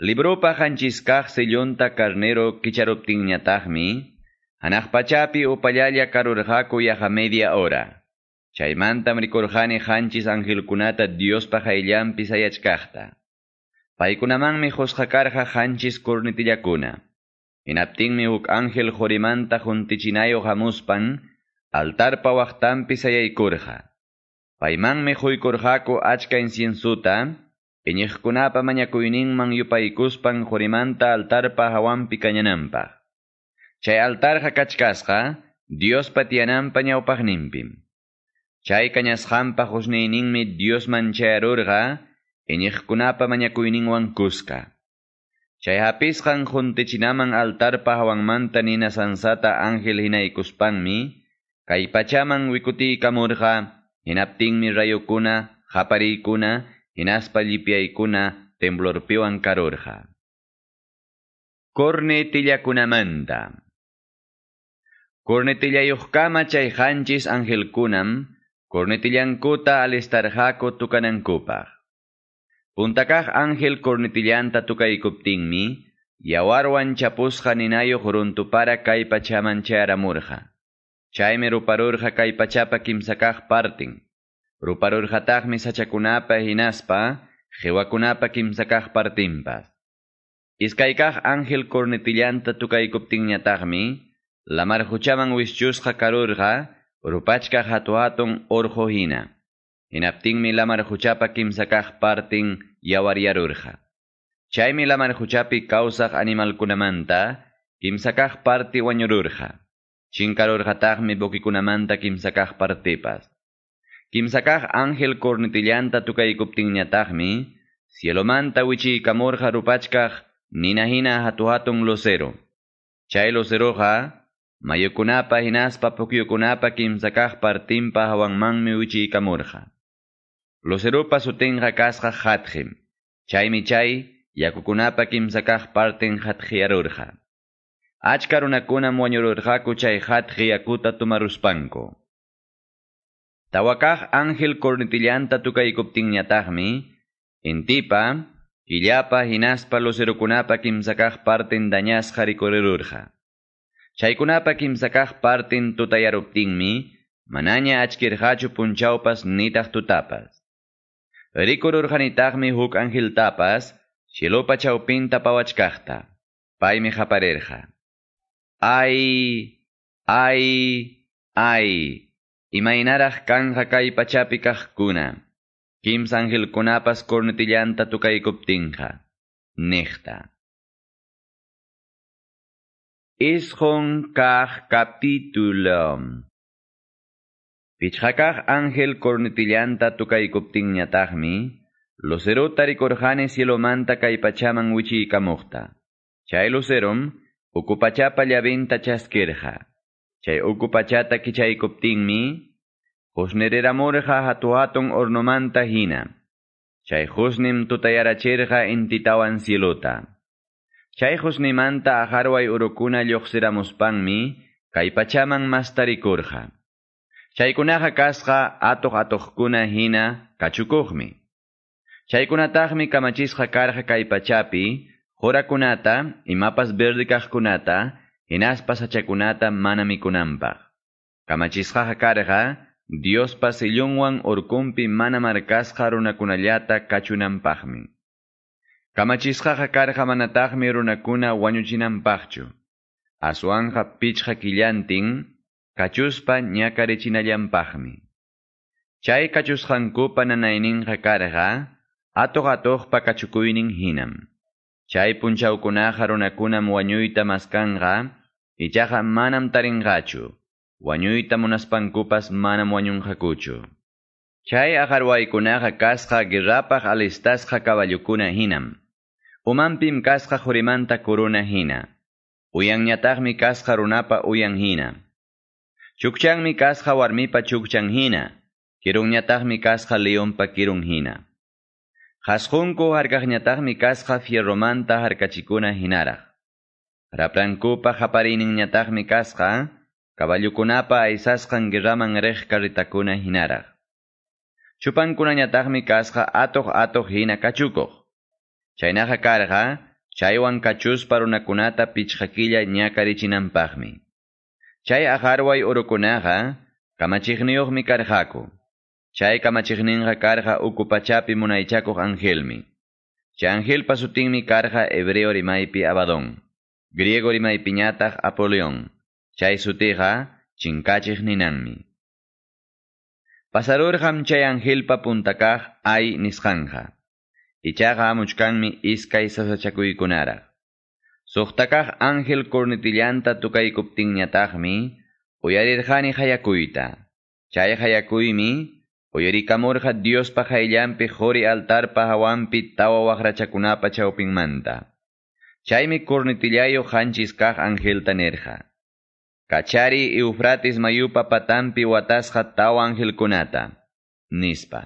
Libropa hanchis se seyonta carnero o payalia upallalla ya yaja media hora dios Mrikurhani hanchis angelkunata Diospa hayllanpis ayachkaqta. Paykunamanmi jakarja hanchis kurnitillakuna. Hinaptinmi mihuk ángel jorimanta juntichinayo hamuspan, altarpa waqtanpis ayaykurqa. Paymanmi quykurqaku achka inciensuta, iñiqkunapa mañakuyninman yupaykuspan Jorimanta altarpa hawanpi kañanampaq. Chay altar Dios Dios tiyananpa Dios husniyninmi Diosman charurqa kunapa manyakuinin kusqa. Chay pa hawang manta ni nina sansata ángel hinaykuspanmi kay pachaman inaspa kuna, rayukuna, qapariykuna, hinaspa llipiyaykuna kunamanta. Corne Cornetillakunamanta Cornetillakuyuqkama chay angel kunam Cornetillancota tukanan angel Puntakaj Ángel cornetillanta mi, yawarwan chapusqa NINAYO para kay pachaman charamurqa. RUPARURGA ruparurqa kay pachapa parting. partin. Ruparurqataqmi sachakunapa hinaspa, JEWAKUNAPA kimsakaq Angel Iskaykaj Ángel cornetillanta tagmi Marjuchaman wischusqa Karurja, Rupachka hatuatun orjo hina. mi lamar huchapa kimsakaj partin yawaryarurja. Chaymi lamar huchapi animal kunamanta. kimsakaj parti wañururja. tahmi bokikunamanta kimsakaj partipas. Kimsakaj ángel kornitillanta Sielomanta wichi kamurja rupachkaj ninahina hatuatum losero. Chay loseroja. Mayukunapa hinaspa pukyukunapa kimsakajpar timpa hawanmanmi los Los sutinqa kasqa hatjim. Chaymi chay yakukunapa kimsakajpartin hatjiyarurja. Achka Hachkarunakuna wañururqaku chay hatji yakuta tumaruspanko. Tawakah ángel y tukaykuptinñatajmi, intipa, kilyapa hinaspa parten parten y korurja kunapa kimsakaq partin tutayaruptinmi, manaña tapas, punchawpas nitaq tutapas. Rikururjanitaqmi huk tapas, shilupa Chaupinta pai Paimi japareja Ay, ay, ay, imaynaraq kai kay pachapi kaqkuna, angel kunapas cornetillanta tukaykuptinqa, Nechta. KAH capítulo. Pichhakaj ángel cornitillanta Cornitilanta NYATAHMI LOSEROTA sielo cielo manta kaipachaman wichi ikamujta. Chay loserom, ukupachapa llavinta Okupachata Chay ukupachata josnerera morja hatuaton ornomanta hina. Chay tutayara en ENTITAWAN cielota manta aharway urukuna mi, kay pachaman mastarikurqa. Chaykunaqa kasha Atoh atuqkuna hina kachukuqmi. Chaykunataqmi kamachisha karqa kay pachapi y imapas verde kunata, inaspas hachakunata mana kunampah. Kamachisqaqa dios Diospas sillunwan urkumpi mana runakunayata runakunallata Kamachisha karqa manatahmi runakuna pachu. Asuanja pichja killantin, kachuspa pachmi. Chay kachusqankupa nanainin jakarja, ato pa kachukuinin hinam. Chay punchaukunaja runakunam wañuyta y manam taringachu. wañuyta munaspankupas manam wañunqakuchu. Chay agarwaikunaja kunaga alistas alistasja kuna hinam pim kasqa hurimanta kuruna hina. Uyanñataqmi kasqa runapa uyan hina. mi kasqa warmipa chukchan hina. Kirunñataqmi kasqa leonpa kirun hina. Hasqunku harkaqñataqmi kasqa fierromanta harkachikuna hinara. Raprankupa haparinñataqmi kasqa kaballukunapa rech Giraman rejka Chupan hinaraq. mi kasqa atoq atoq hina cachuco. Chaynaqa karqa chaywan parunakunata pichakilla Nyakari Chinampahmi. Chay aharway urukunaqa mi Mikarhaku. Chay kamachigninga karga Ukupachapi Munaychakuk angelmi. Chay angelpa mi hebreo rimaypi Abadon. griego rimaypiñataq Apoleon. Chay Sutiha chinkachiq ninanmi. jam chay pa puntakaj ay nisqanja. Ichaga amuchkanmi iskay kunara Suqtakaq Ángel Cornetillanta tukaykuptinñataqmi uyarirqani mi, Chay mi uyarikamurqa Diospa dios altar altarpa altar tawa waqrachakunapa Chay Chaymi Cornetillayo Angel angel ángel tanerja Kachari Eufrates mayupa patampi watasha tawa kunata Nispa.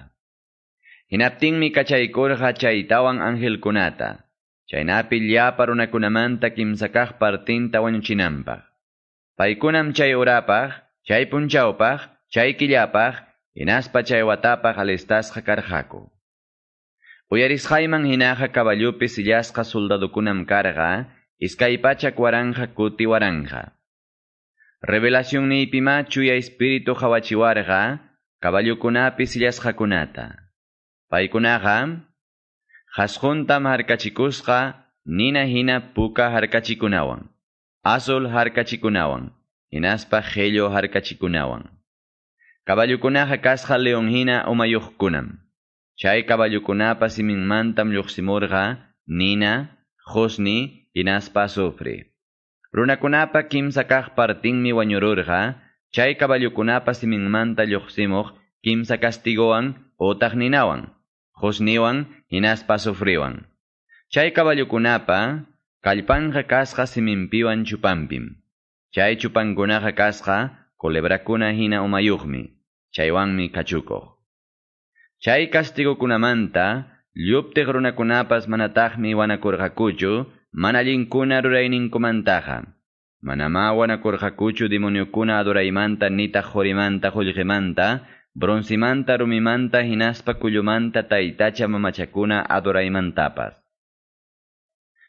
Hinapting CHAITAWAN ANGEL KUNATA Chaynapi llaparunakunamanta kimsakaq partinta PAIKUNAM partintawan chay Paikunam chay aspa chay Y hinaspa chay watapaq alistasqa karqaku. Uyarisqayman caballo caballupi soldado kunam KARGA iskaypacha waranja kuti waranja. Revelación Ipima chuya espíritu kunapi y KUNATA Paykunaqa Hashuntam harkachikuska, nina hina puka harkachikunawan, azul harkachikunawan, inaspa Hello harkachikunawan. Kabalukunaha kasha leon hina umayuqkunam. Chay kaballukunapa mantam nina, josni, Inaspa sufri. Runakunapa kimsa chai partinmi Wanyururga, chay kaballukunapa manta kimsa sakastigoan o josniwan hinaspa sufriwan. Chay caballukunapa kalpanja Kasha simimpiwan chupampim. Chay chupankunaqa kasqa kolebrakuna hina Chaywan Chaywanmi Cachuco. Chay Castigo Cunamanta, runakunapas Manatahmi wanakurqakuchu manalinkuna Rurainin rurayninkumantaqa. Manama wanakurqakuchu demoniokuna adoraimanta nita jorimanta jolgemanta. Bronzimanta rumimanta hinaspa kullumanta TAITACHA, mamachakuna adoraimantapas.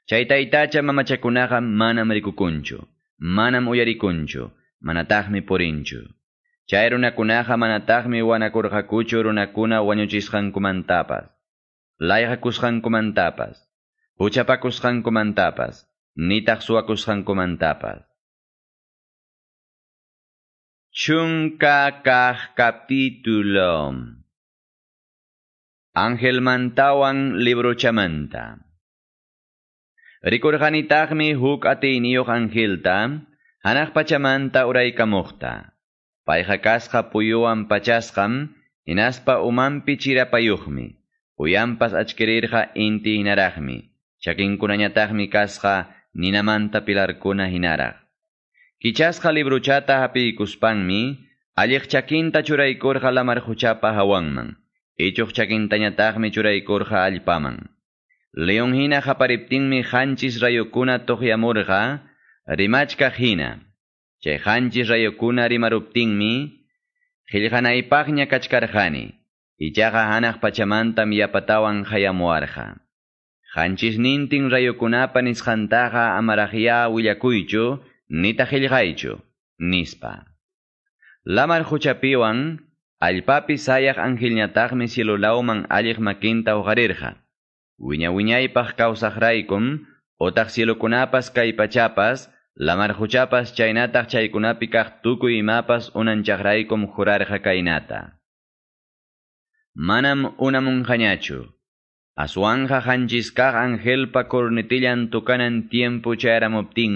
Chay taytacha mana manam rikukunchu, manam uyarikunchu, MANATAHMI, purinchu. Chay runakunaqa Manatahmi wanakurqakuchu runakuna wañuchisqankumantapas, layqakusqankumantapas, huchapakusqankumantapas, nitaq Chunka capítulo. Ángel mantawan libro chamanta. Rikurjanitagmi huk atiniyok angelta, Uraika pachamanta uraikamokta. Paijakasqa puyuan pachasqam, inaspa Pichira chirapayuqmi. Uyampas achkirirqa inti kunanya Chakinkunañatagmi Kasha ninamanta pilarcuna. hinarah. Kichasqa libruchata hapiykuspanmi, alliq chakinta churaykurqa lamarquchapa hawanman, chura y churaykurqa alpaman León hina mi hanchis rayokuna tukyamurqa, rimachka hina. Che hanchis mi, rimaruptinmi, qillqanaypaqña y ichaga hanaq pachamantam yapatawan jayamuarja. Hanchis nintin panis nisqantaqa amarajia willakuychu, Nitajilgaichu, nispa. Lamar huchapiwan, sayak sayaq angilñataqmi cielolauman alik makinta uqarirqa. Wiña chapas kawsaqraykum, otaq cielokunapas kay pachapas, lamar huchapas chaynataq chaykunapi y mapas imapas unanchaqraykum jurarja kainata. Manam unamunqañachu. Asuanja hanchiskaq angelpa kornitillan tukanan tiempo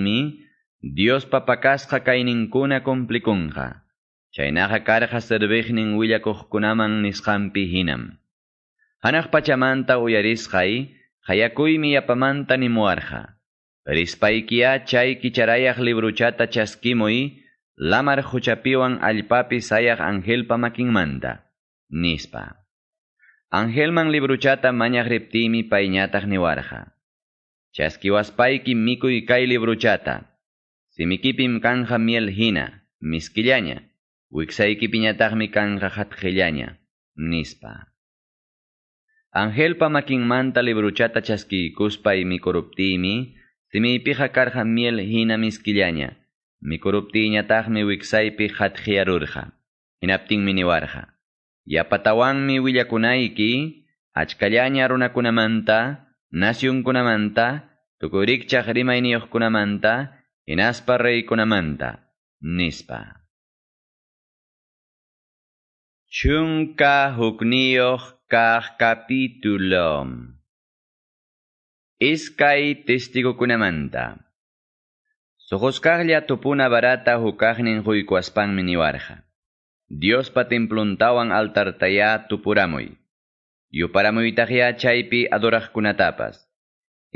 mi. Dios papakasqa kaininkuna complikunqa. Chaynaqa karqa cervejnin willakujkunaman nisqanpi hinam. Hanaq pachamanta ni muarja. yapamanta muarja, rispaikia chay kicharayaq libruchata chaskimoi, lamar huchapiwan alpapi sayaj angel pamakinmanta. nispa. Angelman libruchata ni reptimi payñataq niwarja. Chaskiwaspayki y kai libruchata. Simikipim kanja miel hina, miskillaña, mi kanja hatjillaña, nispa. Angelpa manta libruchata si mi pija karja miel hina mi mikuruptiñataqmi wiksaypi hatjiyarurqa, hinaptinmi niwarqa. kunamanta, willakunayki, kunamanta, runakunamanta, nasyunkunamanta, tukurikchaq kunamanta en rey con Nispa. Chunka huknioh kah capitulom. Iskai testigo kunamanta. Sojoskahlia topuna barata hukahnin huikwaspan miniwarja. Dios patemplontawan altartaya tupuramoy. chaipi adoraj tapas.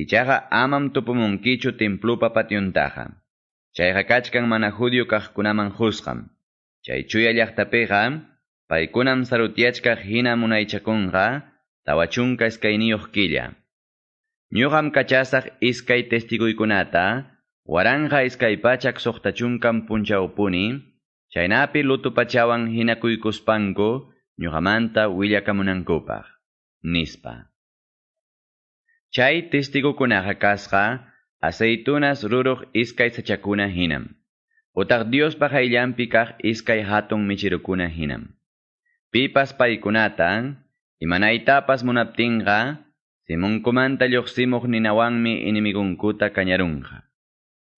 Ichaqa amam Tupumunkichu templupa patiuntaja. Chayqa kachkan mana judío kajkunaman jusqam. Chay chuya hina munaychakunqa, tawachunka iskayniyuq Nyugam kachasak iskay testiguykunata, waranqa iskaypachak suqtachunkam chaynapi lutupachawan willa ñuqamanta Nispa. Chay testigo aseitunas aceitunas RURUK iskay sachakuna hinam. Utaq Dios pajayllampi iskay hatun michirukuna hinam. Pipas paykunatan, IMANAITAPAS MUNAPTINGA simunkumanta lluqsimuq NINAWANGMI inimigunkuta Chay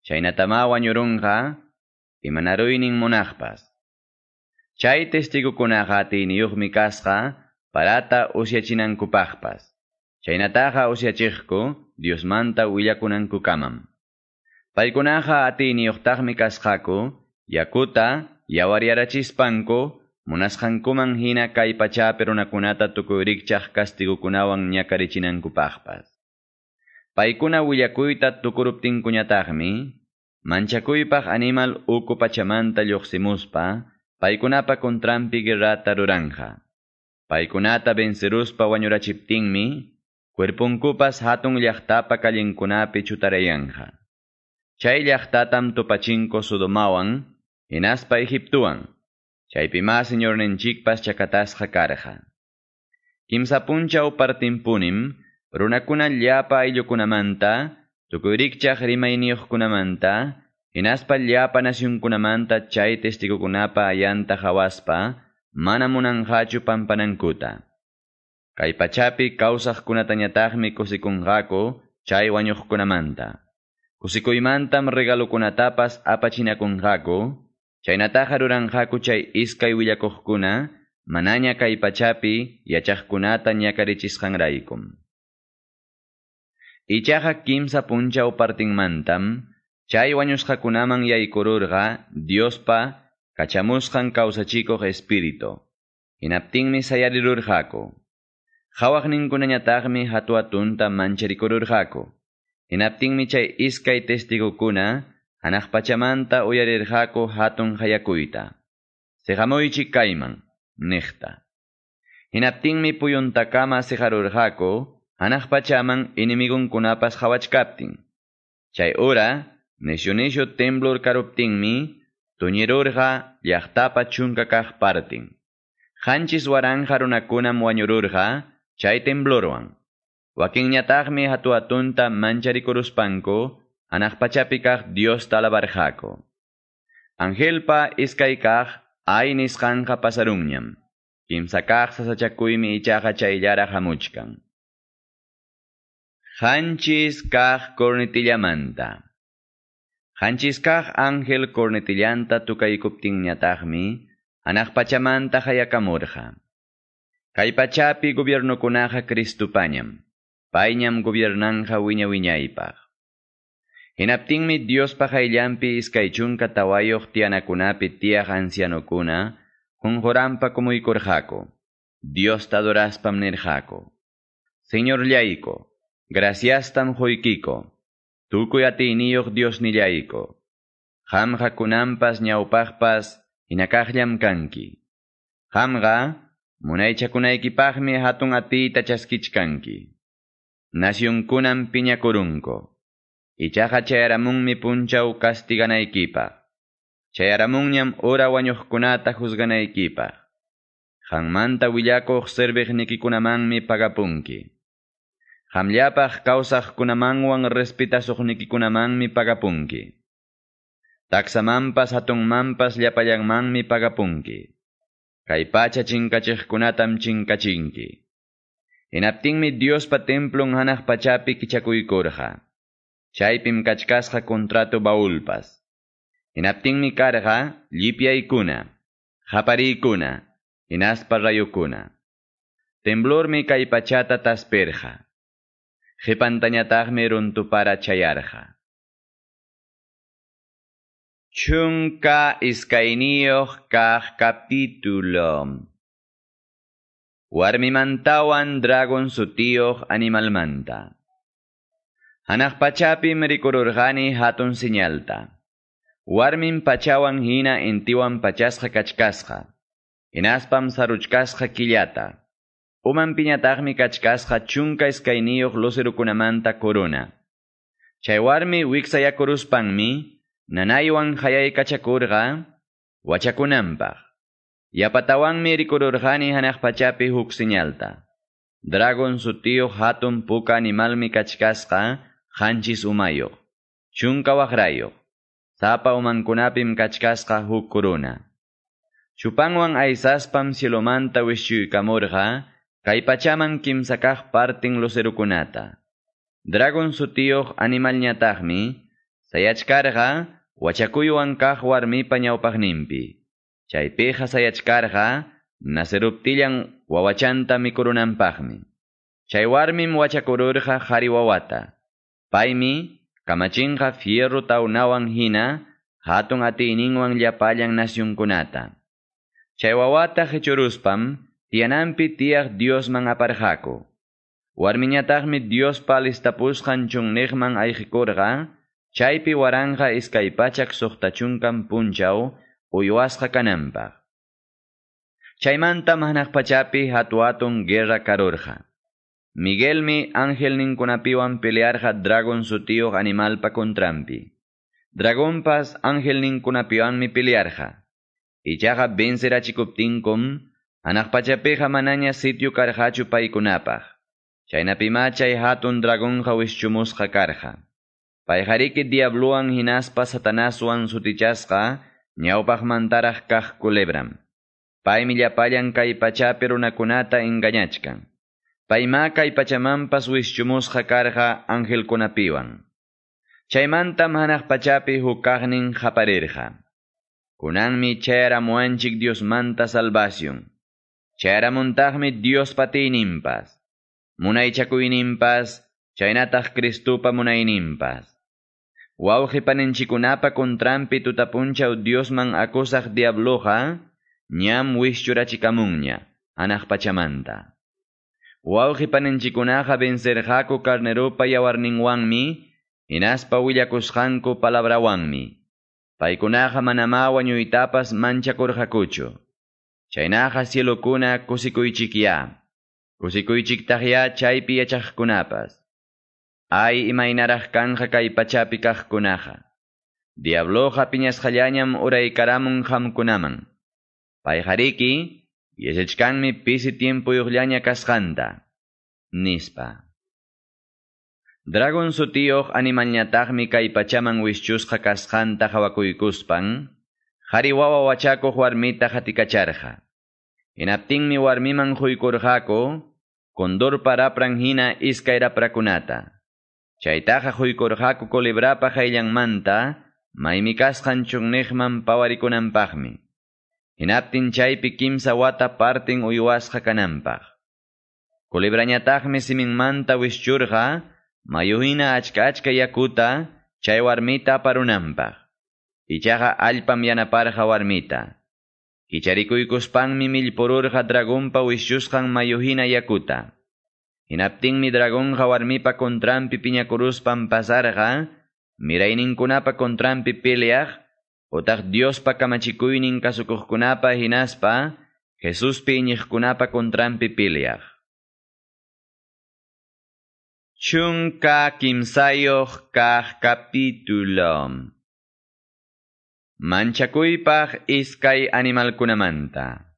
Chaynatamawan yurunqa, imanaruynin MUNAKHPAS Chay KUNAKHA tiniyuqmi kasqa, parata usyachinkupaqpas. Chaynataja osiachijku, Diosmanta kukamam. Paikunaha ati uqtaqmi kasqaku, yakuta yawariarachispanku, munashankuman hina kay pachapi runakunata tukuyrikchaq kastigukunawan Paikuna Paykuna tukuruptin tukuruptinkuñataqmi, pach animal uku pachamanta paikunapa ...paikunapa kontrampi duranja. ruranja. Paikunata venceruspa mi cuerpuncupas hatun llaktapa kalinkunapi Chai Chay llaqtatam topachinko Sudomawan, hinaspa Egiptuwan, chaypimas señor chakatasqa karqa. Kimsa punchaw upartimpunim, runakuna llapa ayllukunamanta, tukuyrikchaq kunamanta inaspa llapa nasyunkunamanta chay testikukunapa ayanta hawaspa, mana pampanankuta. Kaypachapi kawsaqkunallañataqmi kushikunqaku chay wañuqkunamanta. Kusikuymantam iskai apachinakunqaku, chaynataqa ruranqaku chay iskay kuna, manaña kaypachapi yachaqkunata ñakarichisqanraykum. Ichaqa kimsa chai mantam, chay yaikururga Diospa chico kawsachikuq espiritu. Hinaptinmi sayarirurqaku. Jawak ninkunañataqmi hatu mi Inapting mi chay iskay kuna, hanaq pachamanta hako hatun hayakuita. kaiman kayman, niqta. takama puyuntakama sejarurjako anahpachaman pachaman kunapas kunapas Chay ora, nishu yo temblor karupting mi llaqtapa chunka Hanchis atunta manchari hatuatunta mancharikuruspanko, pachapikak Dios talabarjako. Angelpa iskaykaj pasarumyam. Kim sasachakui mi ichaqa chayyara hamuchkan. Hanchis kaj kornitillamanta. Hanchis kaj ángel kornitillanta Anak Pachamanta hayakamurja. Kaypachapi pañam Cristupañam, payñam gobiernanqa wiña wiñaypaq. Hinaptinmi Dios ayllampi iskay chunka un tiyanakunapi tiyaq como como dios Dios adoraspam nirqaku. Señor gracias tam huykiko, tukuy atiyniyuq Dios nillayko, Jamja kunampas y hinakaqllam kanki. Munaychakunaykipaqmi hatun atiyta chaskichkanki. Nasyunkunan mi Ichaqa equipa puntraw kastiganaykipaq. Chayaramunñam ura wañuqkunata husganaykipaq. Qanmanta nikikunaman mi pagapunki. Qamllapaq Nikikunaman mi pagapunki. Taksamanpas yapayangman mi pagapunki kay En Apting mi dios pa templum hanah pachapi Chaipim kachkas ha contrato baulpas. Hinaptinmi ikuna. cuna, ikuna. hinaspa rayukuna. Temblor mi caipachata tasperja. Hipantañataqmi runtupara chayarja. Chunka iskainioh kah capítulo. MANTAWAN dragon sutioh manta. Hanah PACHAPI rikururgani hatun señalta. Warmin pachawan hina intiwan PACHASHA KACHKASHA Inaspam SARUCHKASHA killata. Uman piñatagmi KACHKASHA chunka iskainioh lucerukunamanta corona. Chay warmi mi nanaywan qallay yapatawan Yapatawan rikururjani hanaqpachapi huk señalta. Dragon su tío hatun puka animal KACHKASKA hanchis Umayo, Chunka wahrayo Sapa umankunapim KACHKASKA huk kuruna. Chupanwan aisaspam silomanta wishchuykamurqa Kaipachaman pachaman PARTING Parting loserukunata Dragon su tío Nyatahmi Sayachkarqa Huachakuywan kaq warmipa ñawpaqninpi. Chaypiqa sayachkarga naseruptillan wawachanta mikurunanpaqmi. Chay warmim wachakururqa jari wawata. Paymi kamachinja fierro taunawan hina hatun yang llapallan nasyunkunata. Chay wawata hichuruspam tiyananpi tiyaq dios aparqaku. Warmiñataqmi Diospa listapusqan mang ayqikurqa Chaypi Waranja iskay pachak suqta chunkan puntraw uywasqa kananpaq. Chaymanta manaq pachapi hatu guerra karurqa. Miguelmi Ángel ninkunapiwan pelearja dragon pas animalpa contrampi. Dragonpas Ángel ninkunapiwanmi Y Ichaqa vencerachikuptinkum anaq pachapeja manaña sitio karqachu paikunapaj. Chainapimacha y hatun dragon wishchumusqa Paihariki diabluan hinaspa satanasuan sutichasqa, ñaupag mantaraj una culebram. Pai kai kay pachapi runakunata engañachkan. Pachamampa kay pachamanpas chaimanta manas angelkunapiwan. Chaimanta manaj pachapi mi chera Kunanmi Dios manta salvación. Chayaramuntaqmi Dios Chakuinimpas, Munaychakuyninpas, kristupa Cristupa nimpas con trampi tutapuncha tutapunchaw Diosman de Waujipan ñam wikchurachikamunña, Anak pachamanta. Wawqipaninchikunaqa vencerqaku karnerupa Yawarningwanmi, hinaspa palabrawangmi, palabrawanmi. Manamawa manama y manchakurqakuchu. Chainaja cielokuna kusikuychikya. Kusikuychiktaqya chaypi Ay y kanqa piñas pachapi kaqkunaqa. y piñasqallañam uraykaramun hamkunaman. Payqariki, mi pisi casjanta Nispa. Dragon sutiyuq animalñataqmi kay pachaman wischusqa kasqanta hawakuykuspan, Wachaco wawa huarmita hatikacharja. hatikacharqa. mi warmiman quykurqaku, para para Chaitaja juykorjaku kolebrapa manta, Maimikashan kasqan pawari pawarikunanpaqmi. Hinaptin chaypi kimsa wata partin uywasqa kananpaq. Kulebrañataqmi manta mayuhina achka yakuta chay warmita aparunanpaq. Ichaja armita, yanaparqa warmita. dragunpa mayuhina yakuta. MI DRAGÓN pampasarga, dragonqa con trampi mira pasarqa, DIOS Dios pa utaq Diospa kamachikuynin JESÚS hinaspa, Jesús con trampi piliar. Chunka kimsayoq KAH kapitulo animal iskay animalkunamanta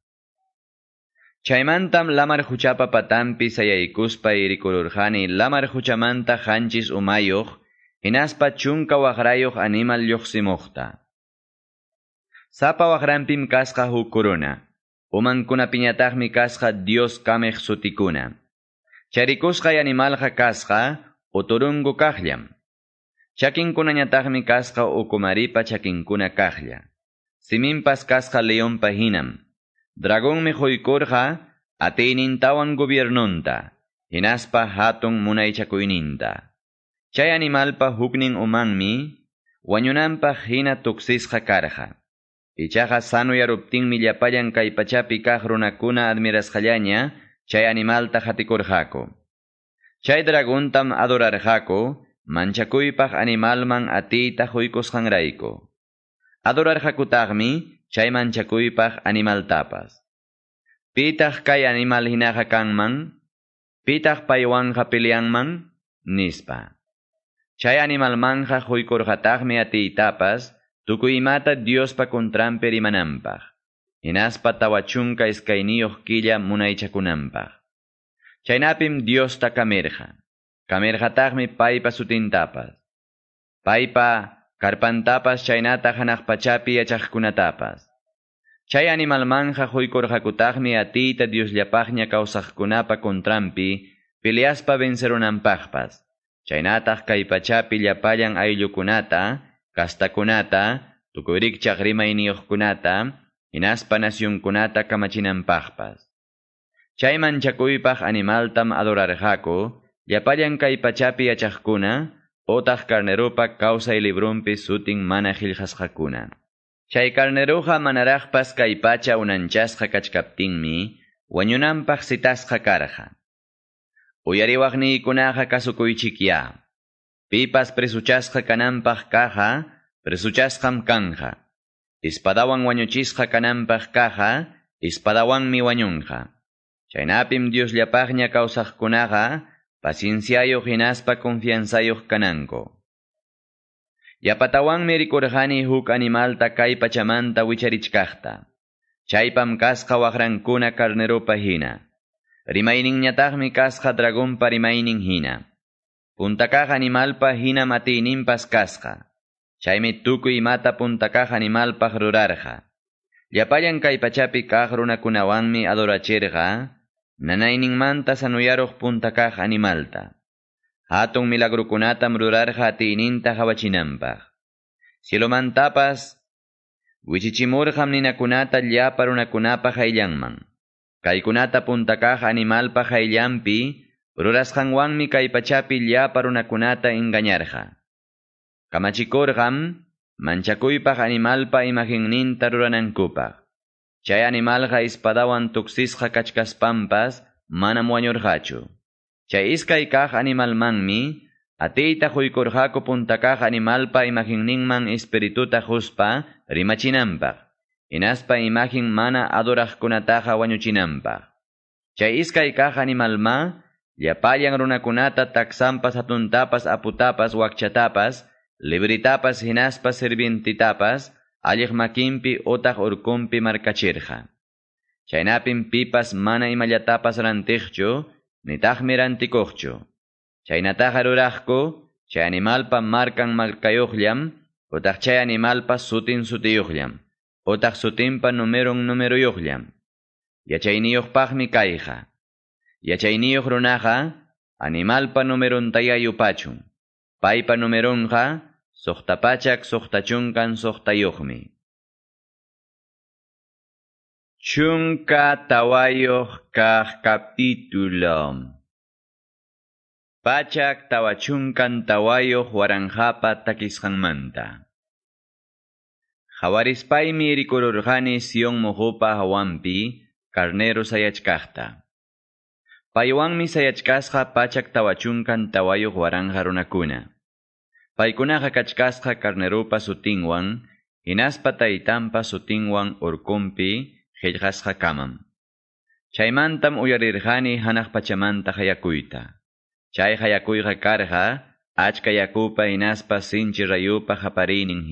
Chaimantam lamar huchapa patampi Kuspa irikururjani lamar huchamanta hanchis aspa hinaspa chunka animal lluqsimuqta. Sapa corona, kasqa hukuruna, umankuna mi kasqa Dios kameq sutikuna. Charikusqay animalqa kasqa uturungu o Chakinkunañataqmi Kasha ukumaripa chakinkuna kaqlla. Siminpas kasqa Leon Pahinam Dragón mejoicorja, atenin tawan gobiernonta, hatong hatun munaychakuininta. Chay animalpa huknin umanmi, pa hina tuksisqa karqa. Ichaja sanu mi llapayan kay pachapi kuna admiras admirasqallaña chay animalta hatikurqaku. Chay draguntam adorarqaku, manchakuypaq animalman atiyta Adorar Adorarqakutaqmi chayman animal tapas. ¿Pitach kay animal man. kanman, pitaq paywanqa man? nispa. Chay animalmanja tapas Dios pa Diospa contramper Inas pa tawachunka iskayniyuq killa ta Chaynapim Diosta kamerja. paipa paypa sutintapas. Paypa ...carpantapas chaynata hanaqpachapi tapas. Chay animalmanja atita dios Diosllapaqña kawsaqkunapa kontrampi piliaspa vencerunanpaqpas. Chaynataq kay pachapi chagrima ayllukunata, kastakunata, inaspa rimayniyuqkunata, kunata nasyunkunata kamachinanpaqpas. Chay manchakuypaq animaltam adorarqaku, llapallan kay pachapi yachaqkuna, otah carnerupa causa ilibrumpi sutin mana gilhasqakuna. Chay carneruja manarajpas kaypacha unanchasqa wanyunam wañunampaj sitasqa karja. Kunaja kasukuychikya. Pipas presuchas kanampaj kaja, presuchas kanja. Ispadawan wañuchisqa kanampaj kaja, mi Mi Chaynapim Dios causa kawsaqkunaqa, confianza hinaspa y Ya Yapatawan Mirikurhani huk animal takai pachamanta JINA Chaypam kuna casja pajina. PA rimaining JINA dragon ANIMAL hina. JINA animal pas casja Chai Chaymi y mata animal Animal Ya payan kai pachapi kunawan mi adoracherga. Nanaining mantas anuyaroh punta kaj animalta. Atong milagrukunatam rurarja atiininta jawachinampaj. TAPAS wichichimurjam ninakunata llapa runakunapa jayllanman. Kaykunata punta PUNTAKAH animalpa jayllanpi, rurasqanwanmi kaypachapi llapa KUNATA engañarja. Kamachikurjam, manchakuypaj animalpa imaginninta ruranankupaj. Chay ga ispadawan kachkas pampas, mana wañurqachu. Chay iskay manmi, ateita atiyta punta kaj animalpa man espirituta huspa rimachinampa. Inaspa imagin mana adorajkunataja wañuchinampa. Chay animal animalma llapallan runakunata taxampas atuntapas aputapas wakchatapas libritapas hinaspas sirvintitapas, makimpi utaq orkompi markacherja. chainapin pipas mana y rantiqchu, nitaqmi rantikuqchu. miranticocho. ruraqku, chay animalpa markan markayuqllam, utaq chay animalpa sutin sutiyuqllam, utaq sutinpa numeron numeruyuqllam. pahmi kayqa. Yachayniyuq runaqa, animalpa numerontayayupachun, paipa ja... Soqtapachak suqtakunqan suqtayuqmi. Chunka tawayo kah kapitulom. Pachak tawachunkan tawayuq javaris takisqanmanta. Hawarispaymi rikururqani Sion mojopa, hawampi, carnero sayachkaqta. mi Sayachkasha pachak tawachunkan tawayo waranqa Paykunaqa kachkasqa karnerupa sutinwan, hinaspa taytanpa sutinwan urkumpi, qillqasqa kaman. Chaymantam hanaq pachamanta hayakuyta. Chay hayakuyqa karqa achka hinaspa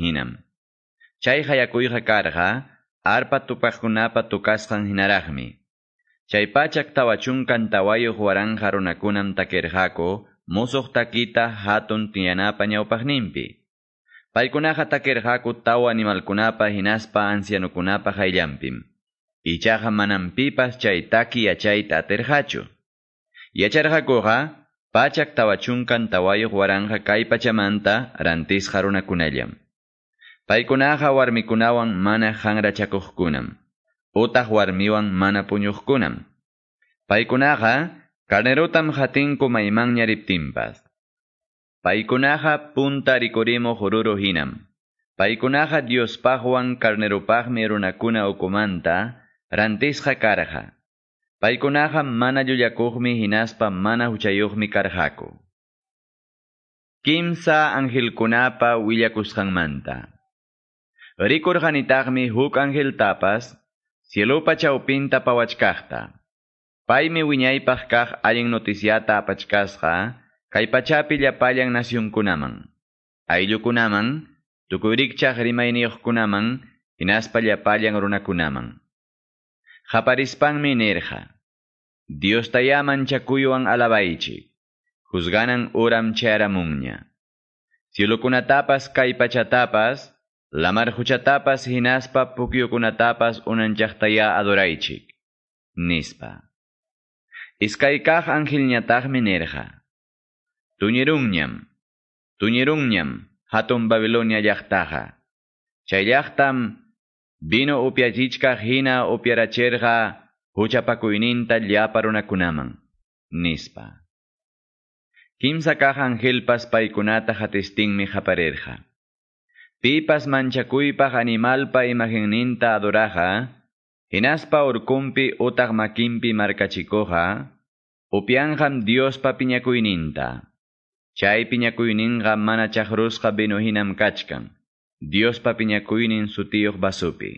hinam. Chay arpa tu tukasqan hinaraqmi. Chay pachak tawachunkan tawayuq takerhaku, musuq Takita hatun tiyanapa ñawpaqninpi Paikunaha takirqaku tawa animalkunapa hinaspa ansianukunapa hayllanpim Y manampipas pipas Chaitaki taki y pachak tawachunkan tawayuq waranqa rantis pachamanta kunella Paikunaja warmikunawan mana hanrachakuqkunam Utah warmiwan mana puñuqkunam Paikunaja Carnerotam hatinku maymanña Paikunaha punta rikorimo joruro hinam. dios diospajuan carneropajmi runakuna okumanta, rantisja caraja. Paikunaha mana yuyakujmi hinaspa mana huchayujmi Karhaku. Kimsa angelkunapa willakusqanmanta. Rikurjanitaqmi huk tapas, cielopa pinta pawachkaqta mi wiñaypaq pachkach aying noticiata Apachkasha, kay pachapi llapallan nasyunkunaman. Ayllukunaman, tukuyrikchaq rimayniyuqkunaman, hinaspa llapallan runakunaman. Dios Dios Tayaman chakuyuan alabayichik, Juzganan uram chayaramunña. kunatapas kai pachatapas, Huchatapas hinaspa unan unanchaktaya adoraychik. Nispa angel Ángel menerja. tuñerungñam, tuñerungñam, hatun Babilonia yachtaja, chayachtam, vino upiachichkaj hina upiaracherqa Huchapakuininta llaparunakunaman, nispa. Kimsakah angel Angelpas hatisting Mi Pipas Manchakuipah animalpa imaginninta adoraja, Hinaspa urkumpi utak makinpi markachikoha, upianham pa piñakuininta. Chay piñakuininga mana chaqrusqa binuhinam kachkan, papinya piñakuinin sutiyuq basupi.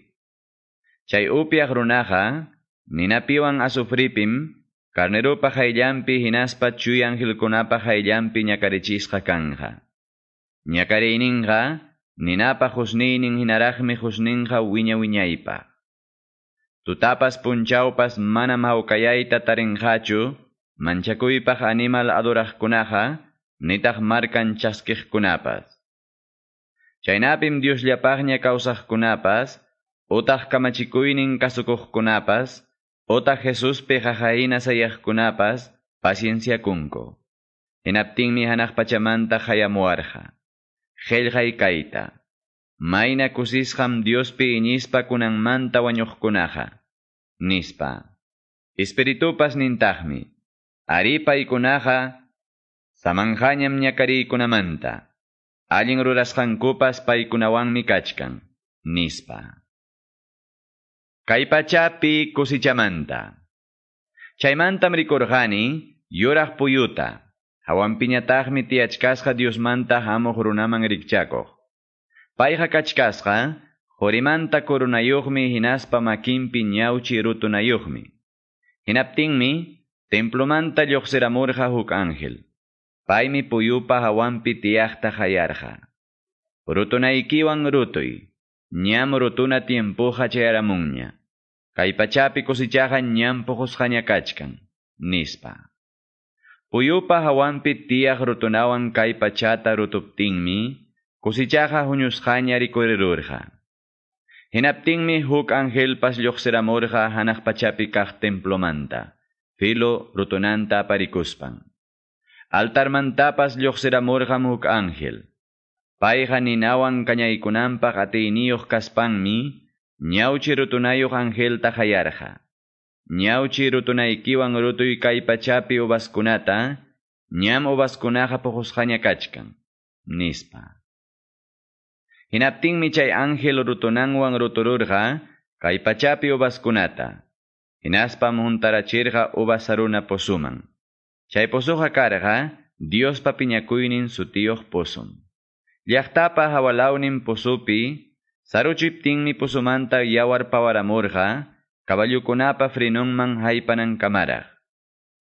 Chay upiak runaha, ninapiwan asufripim, pa hayllampi hinaspa chuyan hilkunapa hayllampi ñakarichisqa kanja. Ñakariyninqa, ninapa husniynin hinarahmi husninqa wiña winyaipa. Tutapas punchaupas mana mahukayayta tarenhachu, pach animal adoraqkunaqa, kunapas. markan kunapas. Chaynapim kunapas, otah kunapas, kunapas, otah kunapas, paciencia paciencia paciencia kunko. mi hanach pachamanta y kaita. ham Maina Dios pi nispa kunan manta kunanmanta kunaha Nispa. nintahmi, Espiritupas nintaqmi. kunamanta, samanqañam ñakariykunamanta. kupas rurasqankupas paykunawanmi kachkan. Nispa. Kaypachapi kusichamanta. Chaimanta mrikorhani yorah puyuta. tiachkasha Dios manta hamoh runaman rikchakoh. Paiha kachkasqa Horimanta kurunayuqmi hinaspa makimpi nyauchi rutunayuhmi. Hinaptingmi, templomanta lluqsiramurqa huk ángel. mi puyupa hawanpi rutuy. Ñam rutuna Tiempuha chayaramunña. Kaipachapi kusichaha ñam Nispa. Puyupa hawanpi rutunawan Kaipachata pachata Kusichaja huñusqaña Hinaptingmi huk angelpas morja morga pachapi templomanta, filo rutunanta parikuspan Altarmantapas morja huk ángel. Payqa ninawan kañaykunanpaq atiyniyuq ángel ta rutunayuq angelta hayarqa. Ñawchi rutunaykiwan rutuy pachapi ubaskunata, ñam vascunaja kachkan, nispa mi chay ángel rutunanwan rutururqa, kay pachapi Inaspa muntarachirja u Basaruna posuman. Chay Dios karqa, Dios papiñakuinin posum. Posum. Llaqtapa Hawalaunin posupi, mi posumanta yawar pawaramurqa, kaballukunapa frinunman haypanan por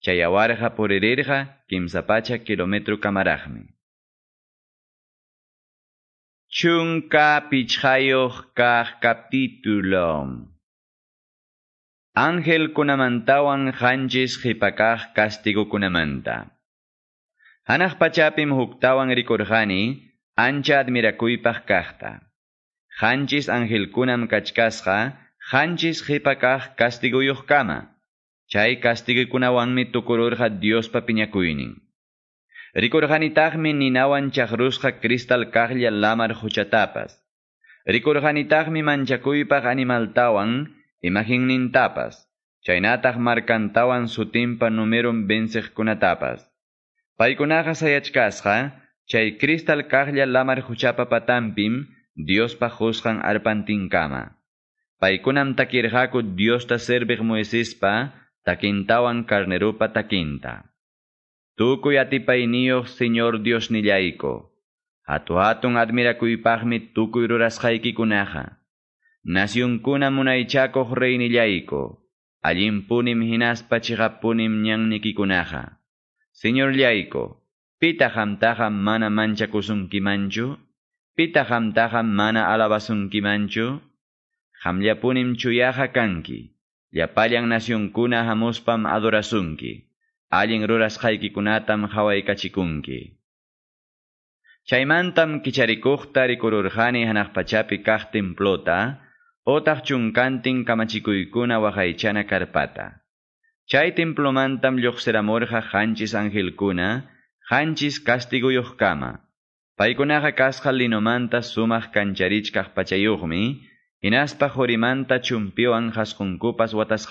Chayawarja Kim Zapacha kilometro kamaraqmi. Chunka pichayoh kah capítulo. Ángel kunamantawan Hanjis hipakah castigo kunamanta. ANAH pachapim huktawan Rikorhani ancha admirakui kahta. Hanjis ángel kunam kachkasha, Hanjis hipakah castigo yuhkama. Chay castigo KUNAWAN Dios PAPINYAKUININ Rikurganitagmi ninawan Chahrusha cristal kaqlla lamar huchatapas. Rikurganitagmi manchakuypaq animaltawan tapas, Chaynataq markantawan sutinpa numeron kunatapas. Paykunaqa sayachkasqa chay cristal lamar huchapa patampim pa arpantinkama. Paikunam dios Diosta serviq taquintawan takintawan karnerupa takinta. Tuku atipayniyuq oh Señor Dios nillayku. tuku hatun Pahmit tukuy rurasqaykikunaqa. Nasyunkuna munaychakuq rey nilaiko. Allimpunim hinaspa Nyang kunaja. Señor laico, pita mana manchakusunkimanchu? Pita Pitahamtaham mana alabasunkimanchu? Hamllapunim chuyaja kanki. Yapayang nasyunkuna hamuspam adorasunki allin rurasqaykicunatam hawaykachikunki. Chaymantam kicharikuqta rikururhani hanaqpachapi kaq templota, otaq chunkantin kamachikuykuna karpata. Chay templomantam lluqsiramurqa hanchis angelkuna, Hanchis kastiguyuqkama. Paikunaha kasqa linomanta y kancharichkaq pachayuqmi, chumpio chumpio kunkupas watas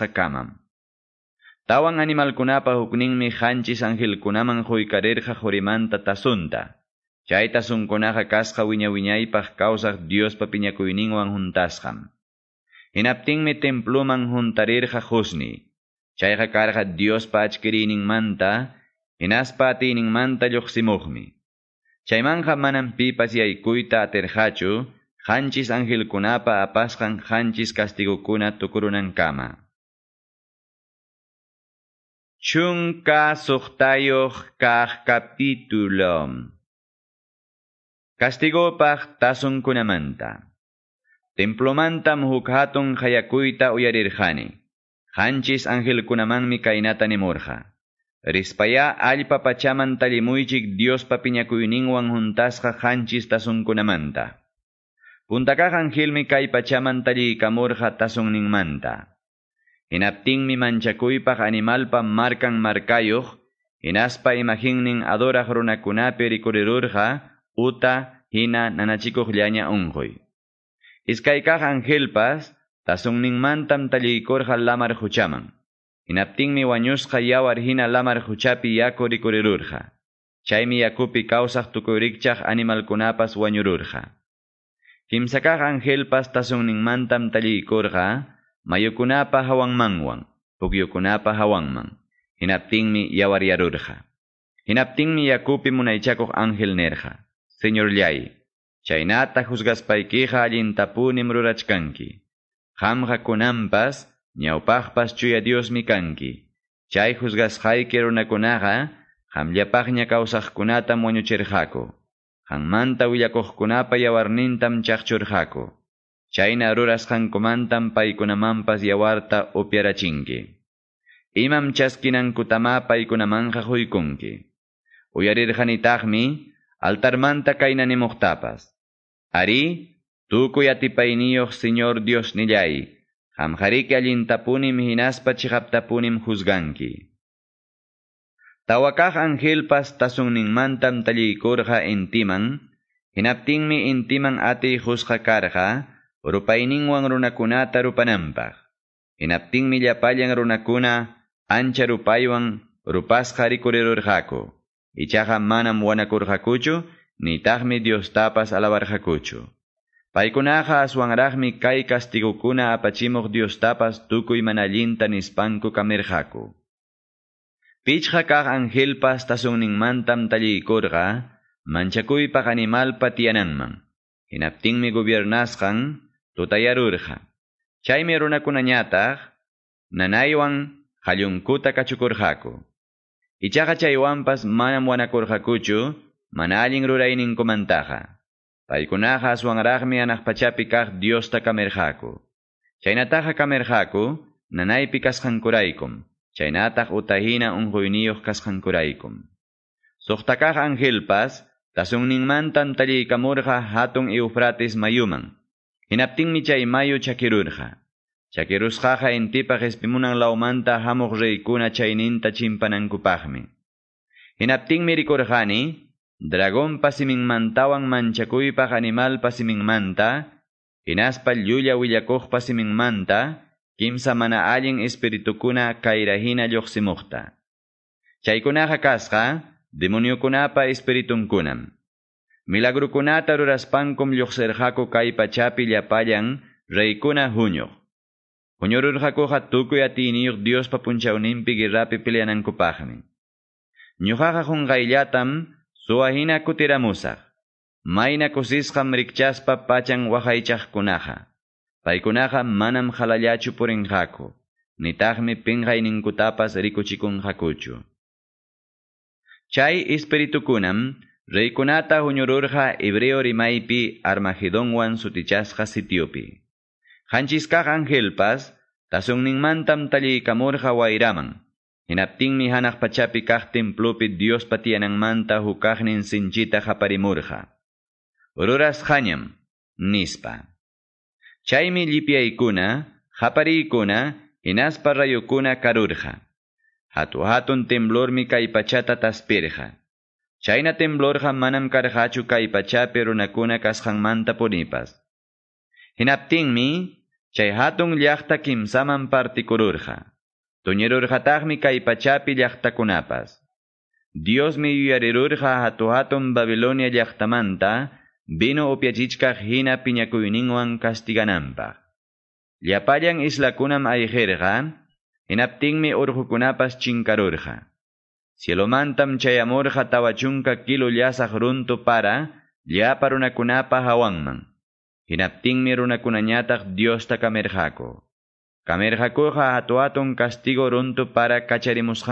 Tawang animal kunapa Tawan animalkunapa hukninmi qanchis anhilkunaman quykarirqa qurimanta tasunta. Chay tasunkunaqa kasqa wiñawiñaypaq kawsaq Diospa piñakuyninwan Dios Hinaptinmi templuman manta husni. Chayqa ning manta achkirinninmanta, hinaspa atininmanta lluqsimuqmi. Chaymanja manam pipas yaykuyta angel kunapa anhilkunapa apasqan qanchis kastigukuna kama. Chunka suhtayoh kah capítulo. Castigo pah tasun kunamanta. Templomanta mhukhatun hayakuita uyarirjani. Hanchis ángel MIKAY kainata morja. Rispaya alpa pachaman talimuychik Dios papiñakuyninwan Juntasha hanchis tasun kunamanta. PUNTAKAH ANGEL kay pachaman talikamurja tasun NINGMANTA Inaptinmi manchakuypaq animalpam markan en inaspa imaginnin adoraq runakunapi ikurirurja, uta hina nanachikuqllaña unquy. Iskaykaq angelpas, mantam tallikurqa lamar huchaman. mi wañusqa yawar hina lamar huchapi yaku rikurirurqa. Chaymi yakupi Kunapas tukuyrikchaq animalkunapas wanyururja. Kimsakaq angelpas Ningmantam tallikurqa, Mayokunapa hawanmanwan, pugyukunapa hawanman. yawar yarurja. Hinaptingmi yakupi munaychakuk ángel nerja. Señor llay, chaynata juzgaspaykiqa allintapunim rurachkanki. Kunampas, ñawpaqpas chuya Dios Mikanki, Chay juzgasqayki runakunaqa qamllapaqña jammanta wañuchirqaku. yawarnintam Chayna ruras hankumantam paikunamampas yawarta upyarachinki. Imam chaskinankutama paykunamanja Uyarir altar altarmanta kayna Ari, tukuyati atipayniyuq Señor Dios nilay, hamharik alintapunim hinaspa chihaptapunim juzganki. Tawakaj angelpas tasunninmantam tallikurqa intiman, hinaptingmi intiman ate juzga Rupaininwan runakunata rupananpaq. Inaptinmi llapallan runakuna ancha rupaywan rupasqa rikurirurqaku. Ichaqa manam Diostapas alabarqakuchu. Paikunaja aswanraqmi kai kastigukuna apachimog Diostapas tukuy manallinta nispanku kamirqaku. Pichjakaj kaq angelpas tasunninmantam Manchakuy Paganimal animalpa tiyananman. Inaptinmi gubiernasqan, tutayarurja. chaimeruna runakunallataq nanaywan qallunkuta kachukurqaku. Ichaqa chaywanpas manam wanakurqakuchu, mana allin rurayninkumantaqa. Paykunaqa aswanraqmi anaqpachapi Diosta kamerjaku. Chainataha kamerjaku, nanaypi kasqankuraykum. Chaynataq utahina unquyniyuq kaskankuraikum. Suqtakaq angelpas, tasunninmantan talikamurja hatun Eufrates mayuman, mi chay mayo chakirurja. Chakirusjaja intipa espimunan laumanta hamuq CHIMPANANG chayninta HINAPTING MI rikurjani, dragon Mantawan pag animal pasimingmanta hinaspa llulla Pasiming manta, kimsa mana alguien espiritukuna kairahina lloqsimujta. Chaykunaqa demonio kunapa espiritunkunam. Milagrokunata ruraspankum lluqsirqaku kay pachapi llapayan raykuna huñuq. Huñururqakuqa hatuku atiniyuq Dios punchawninpi Pilianan pillanankupaqmi. Ñuqaqa qunqayllatam Suahina Kutiramusah. Mayna Kusisham rikchaspa pachan kunaja. Paikunaja manam Nitajmi purinqaku, Ninkutapas rikuchikun hakuchu. Chay kunam. Reikunata huñururja hebreo rimaipi, armagedonwan sutichasqa sitiopi. Hanchiskaq angelpas tasungningmantam taliikamurja Wairaman, en hanak pachapi kaq templopi patianang Manta hukaqnin sinchita japarimurja. Ururas hanyam nispa. Chaymi llipiaykuna, ikuna, inaspa rayukuna karurja. Hatu hatun temblormi pachata taspirja. Chaina temblorja manam Karhachu kay pachapi runakuna Hinaptingmi, punipas. mi chay hatun llaqta kimsaman toñerurja Tuñerurqataqmi kay pachapi Dios Diosmi yuyarirurqa hatu hatun Babilonia yachtamanta vino upiachichkaq hina Castiganampa. castigananpaq. isla islakunam ayjerqa, hinaptingmi urjukunapas chinkarurja mantam chayamor tawachunqa kilu llasaq runtu para llapa runakunapa hawanman. Hinaptinmi runakunañataq Diosta kamerhako. Kamerhakuqa atu castigo runto para Chunca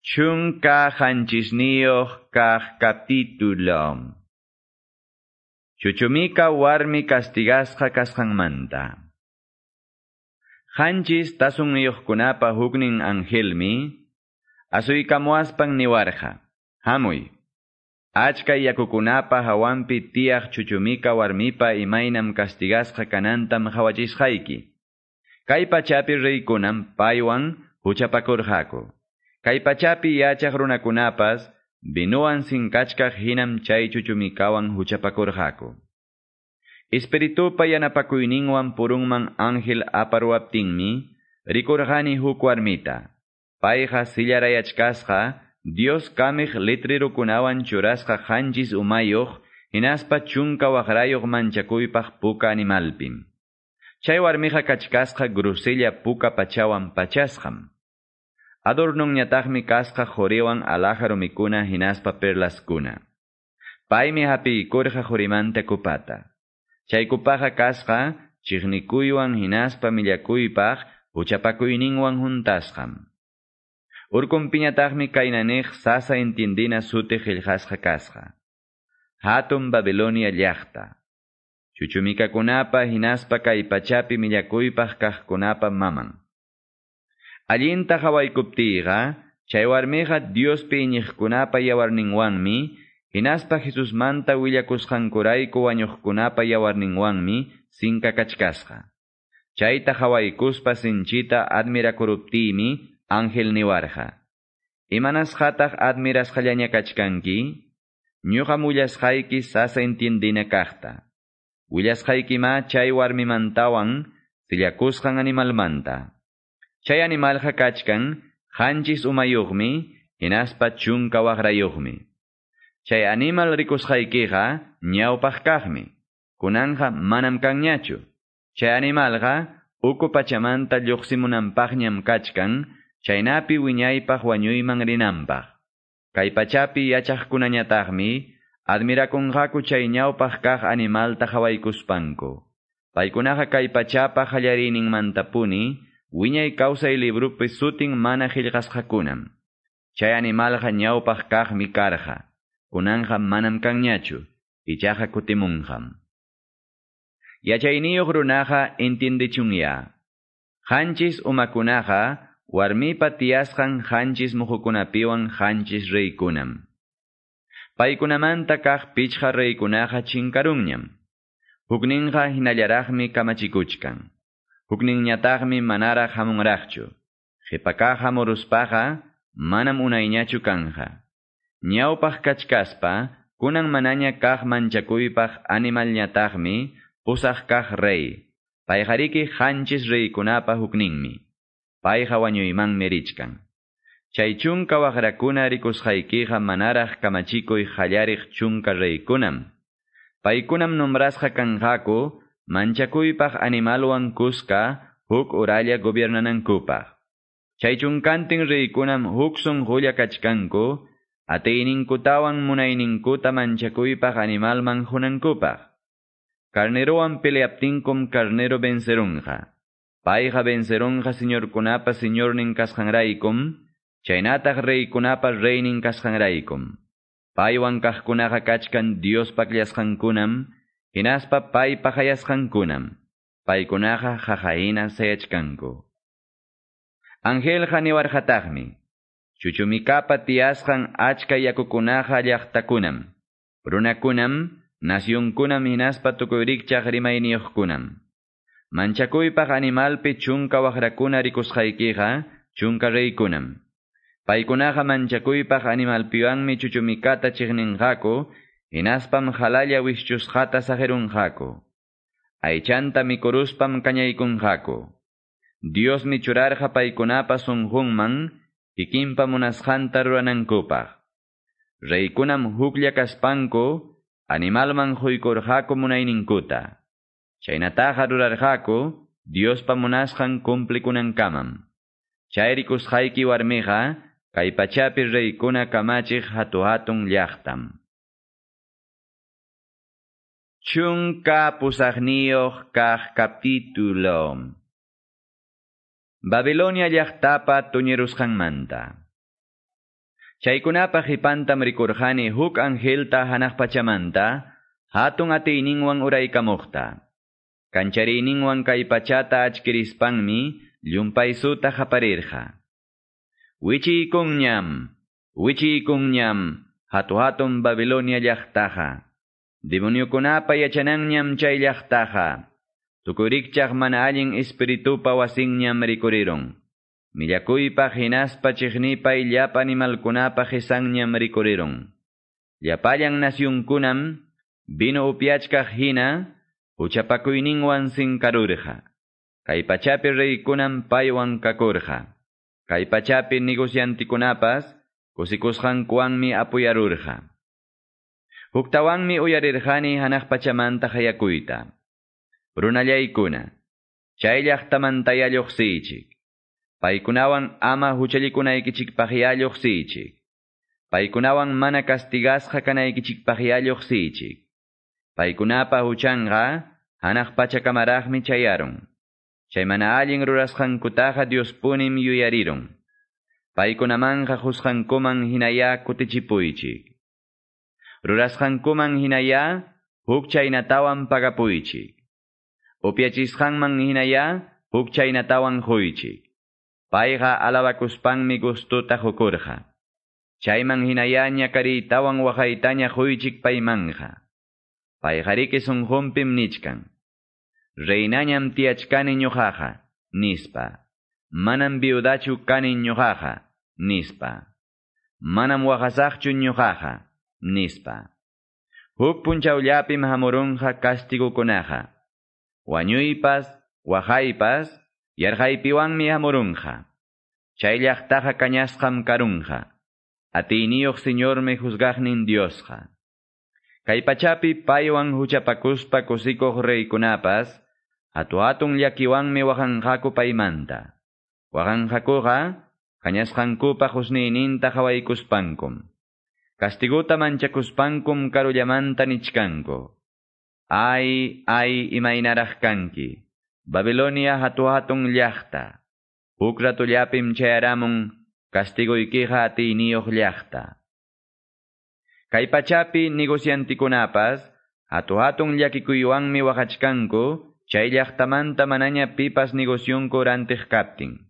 Chunka Chunca kah kapitulom. Chuchumika warmi castigasqa Qanchis tasunuyuqkunapa huknin anhilmi, asuykamuaspan niwarqa, hamuy. Achka yakukunapa hawanpi tiyaq chuchumika warmipa imaynam castigasqa kanantam hawachisqayki. Kay pachapi riykunam paywan huchapakurqaku. Kay pachapi yachaq runakunapas binuwan sinkachkaq hinam chay chuchumikawan huchapakurqaku. purungman angel purunman ángel aparuaptingmi, rikurjani huku Paiha Payqa sillarayachkasqa, Dios kamik litrirukunawan CHURASKA Hanjis umayuq, hinaspa chunka waqrayuq puka animalpim. Chay KACHKASKA grusilla puka pachawan pachasham. Adornunñataqmi kasqa joriwan alajaro mikuna hinaspa perlaskuna. HAPI hapiykurqa JORIMANTE kupata. Chaykupaqa Kasha, chiqnikuywan hinaspa millakuypaq huchapakuyninwan Urkun Urqumpiñataqmi Kainanej sasa entindina sute qillqasqa Hatun Babilonia Chuchumika kunapa hinaspa kaipachapi pachapi kahkunapa kunapa maman. Allinta Dios chay kunapa Diospi iñiqkunapa mi. manta Hinaspa Jesusmanta willakusqankurayku wañuqkunapa yawarninwanmi sinqa kachkasqa. Chayta hawaykuspa sinchita admirakuruptiimi ángel niwarqa. Imanasqataq admirasqallaña kachkanki? khai ki sasa intindina entendina haiki ma chay kuskan animal manta. Chay animalqa kachkan, hanchis umayuqmi, hinaspa chunka waqrayuqmi. Chay animal rikusqaykiqa ñawpaqkaqmi. Kunanqa manam kanñachu. Chay animalqa uku pachamanta lluqsimunanpaqñam kachkan, chaynapi wiñaypaq wañuyman rinanpaq. Kay pachapi yachaqkunañataqmi admirakunqaku chay ñawpaq kaq animalta hawaykuspanku. Paykunaqa kay pachapa hallarinninmantapuni wiñay kawsay librupi sutin mana qillqasqakunam. Chay animalqa ñawpaq kaqmi karqa. kunanqam manam Kanyachu ichaqa kutimunqam. Grunaja runaqa Hanchis warmi umakunaqa warmipa tiyasqan hanchis muhukunapiwan janchis reikunam. Paikunamantakah reikunaja reikunaha reikunaha chinkarunñam. kamachikuchkan. Hukninñataqmi manara hamunraqchu. Hipakaha Moruspaha manam unayñachu Ñawpaq kachkaspa kunan manaña kaq manchakuypaq animal pusaq kaq rey. Payqariki qanchis hanchis hukninmi. Payqa wañuymanmi Chaychunka wajrakuna chunka manaraj kamachikui manaraq kamachikuy qallariq chunka reikunam. Paykunam nombrasqa jako manchakuipa animaluan kuska huk uralla gobiernanankupaq. kanting kanting reikunam huk julia kachkanku Ateininkutawan munayninkuta manchakuypaq animal hunankupaq. carneroan peleaptinkum carnero KUNAPA SEÑOR NIN señor señornin REY rey REY reinin kasqanraykum. Paywan kaqkunaqa kachkan Dios pakllashqankunam, hinaspa pay pai Paykunaqa jajahina Angel Ángel Chuchumikapa tiyasqan achka yakukunaqa llaqtakunam. Runakunam nasyunkunam hinaspa manchakuy rimayniyuqkunam. Manchakuypaq animalpi chunka waqrakuna rikusqaykiqa chunka raykunam. Paykunaqa manchakuypaq mi chuchumikata chiqninqaku hinaspam halalla wikchusqata saqirunqaku. Aychanta mikuruspam kañaykunqaku. Dios churarqa paykunapa kikinpa munasqanta reikunam Raykunam animal animalman quykurqaku munayninkuta. Chaynataqa dios Diospa munasqan Dios kamam, warmiqa kay pachapi raykuna kamachiq hatu hatun llaqtam. Chunka PUSAGNIOK kaj capítulo Babilonia tuñeruskan MANTA Chaikunapa JIPANTAM rikurhani huk angelta ningwan pachamanta, hatun Uraikamukta. kaipachata Kancharininwan kay pachata achkirispanmi Wichi haparirqa. Wichi WICHI hatu HATUHATUM Babilonia llaqtaqa. DIMUNYUKUNAPA Yachananyam chay Tukurikchak mana allin espiritupa pa rikurirun. pa hinaspa y llapa animalkunapa Yapayang rikurirun. nasyun kunam vino upiachka hina sin karurja. karurja. Kaipachapi Rikunam paywan kakurja. Kay pachapi mi mi apuyarurja. mi uyarirjani Hanak pachamanta Hayakuita runallaycuna, tayalluqsiichik Paikunawan ama huchalikunaykichinpaqyalluqsiychik, PAIKUNAWAN mana castigasqa kanaykichikpaqyalluqsiychik, paykunapa huchanqa hanaq pachakamaraqmi chayarun, chay mana allin rurasqankutaqa Diospunim yuyarirun, paykunamanqa hinaya KUTICHIPUICHI Rurashankuman hinaya huk PAGAPUICHI hinaya, Hinaya huk huichi. huychi. Payqa alabakuspanmi gustuta hukurqa. Chayman nyakari tawan wakaitanya huichik paymanqa. son Humpim nichkan. Reinanyam tiachkanin nispa. Manam biodachu kanin nispa. Manam waqasaqchu nispa. Huk Hamurunha castigo Konaja wañuypas, uajaipas, yarqaypiwanmi hamurunqa. Chailaktaha kañasqam señor me señor me Diosqa. diosja. pachapi paywan huchapakuspa kusikuq reikunapas, atu liakiwan paimanta, waqanqaku paimanta. Waqanqakuqa, kañasqankupa husniyninta qawaykuspankum. Kastiguta manchakuspankum Ay, ay, kanki. Babilonia Hatuhatung yachta. Ukra tullapim chayaramun castigoykiqa ati Kaipachapi Kaipachapi pachapi negociantikunapas hatuatung mi waqachkanku chay manaña pipas negociunku rantiq ¡Paikunam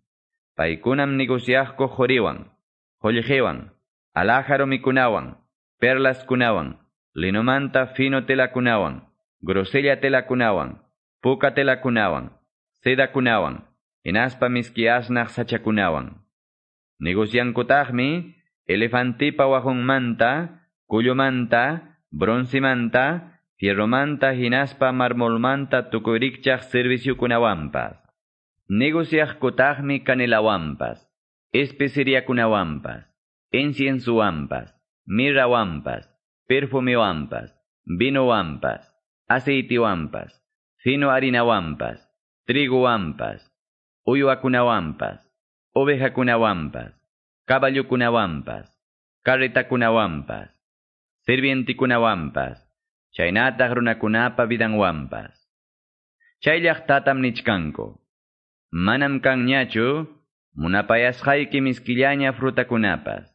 Paikunam negociaqku quriwan, jollejwan, mi mikunawan, perlas kunawan, linomanta fino telakunawan, Grosella telakunawan, puka seda kunawan, inaspa asnaq sachakunawan. Negociankutaqmi elefantipa manta manta, manta fierromanta hinaspa marmolmanta kunawampas, serviciukunawanpas. wampas, mira wampas, perfume wampas, vino wampas wampas. fino harinahuampas, triguampas, uyuacunahuampas, ovejacunahuampas, kunawampas, carretacunahuampas, gruna chaynataj runakunapa vidanhuampas. wampas. Chaylachtatam nichkanko. Manam munapayas fruta fruta frutakunapas.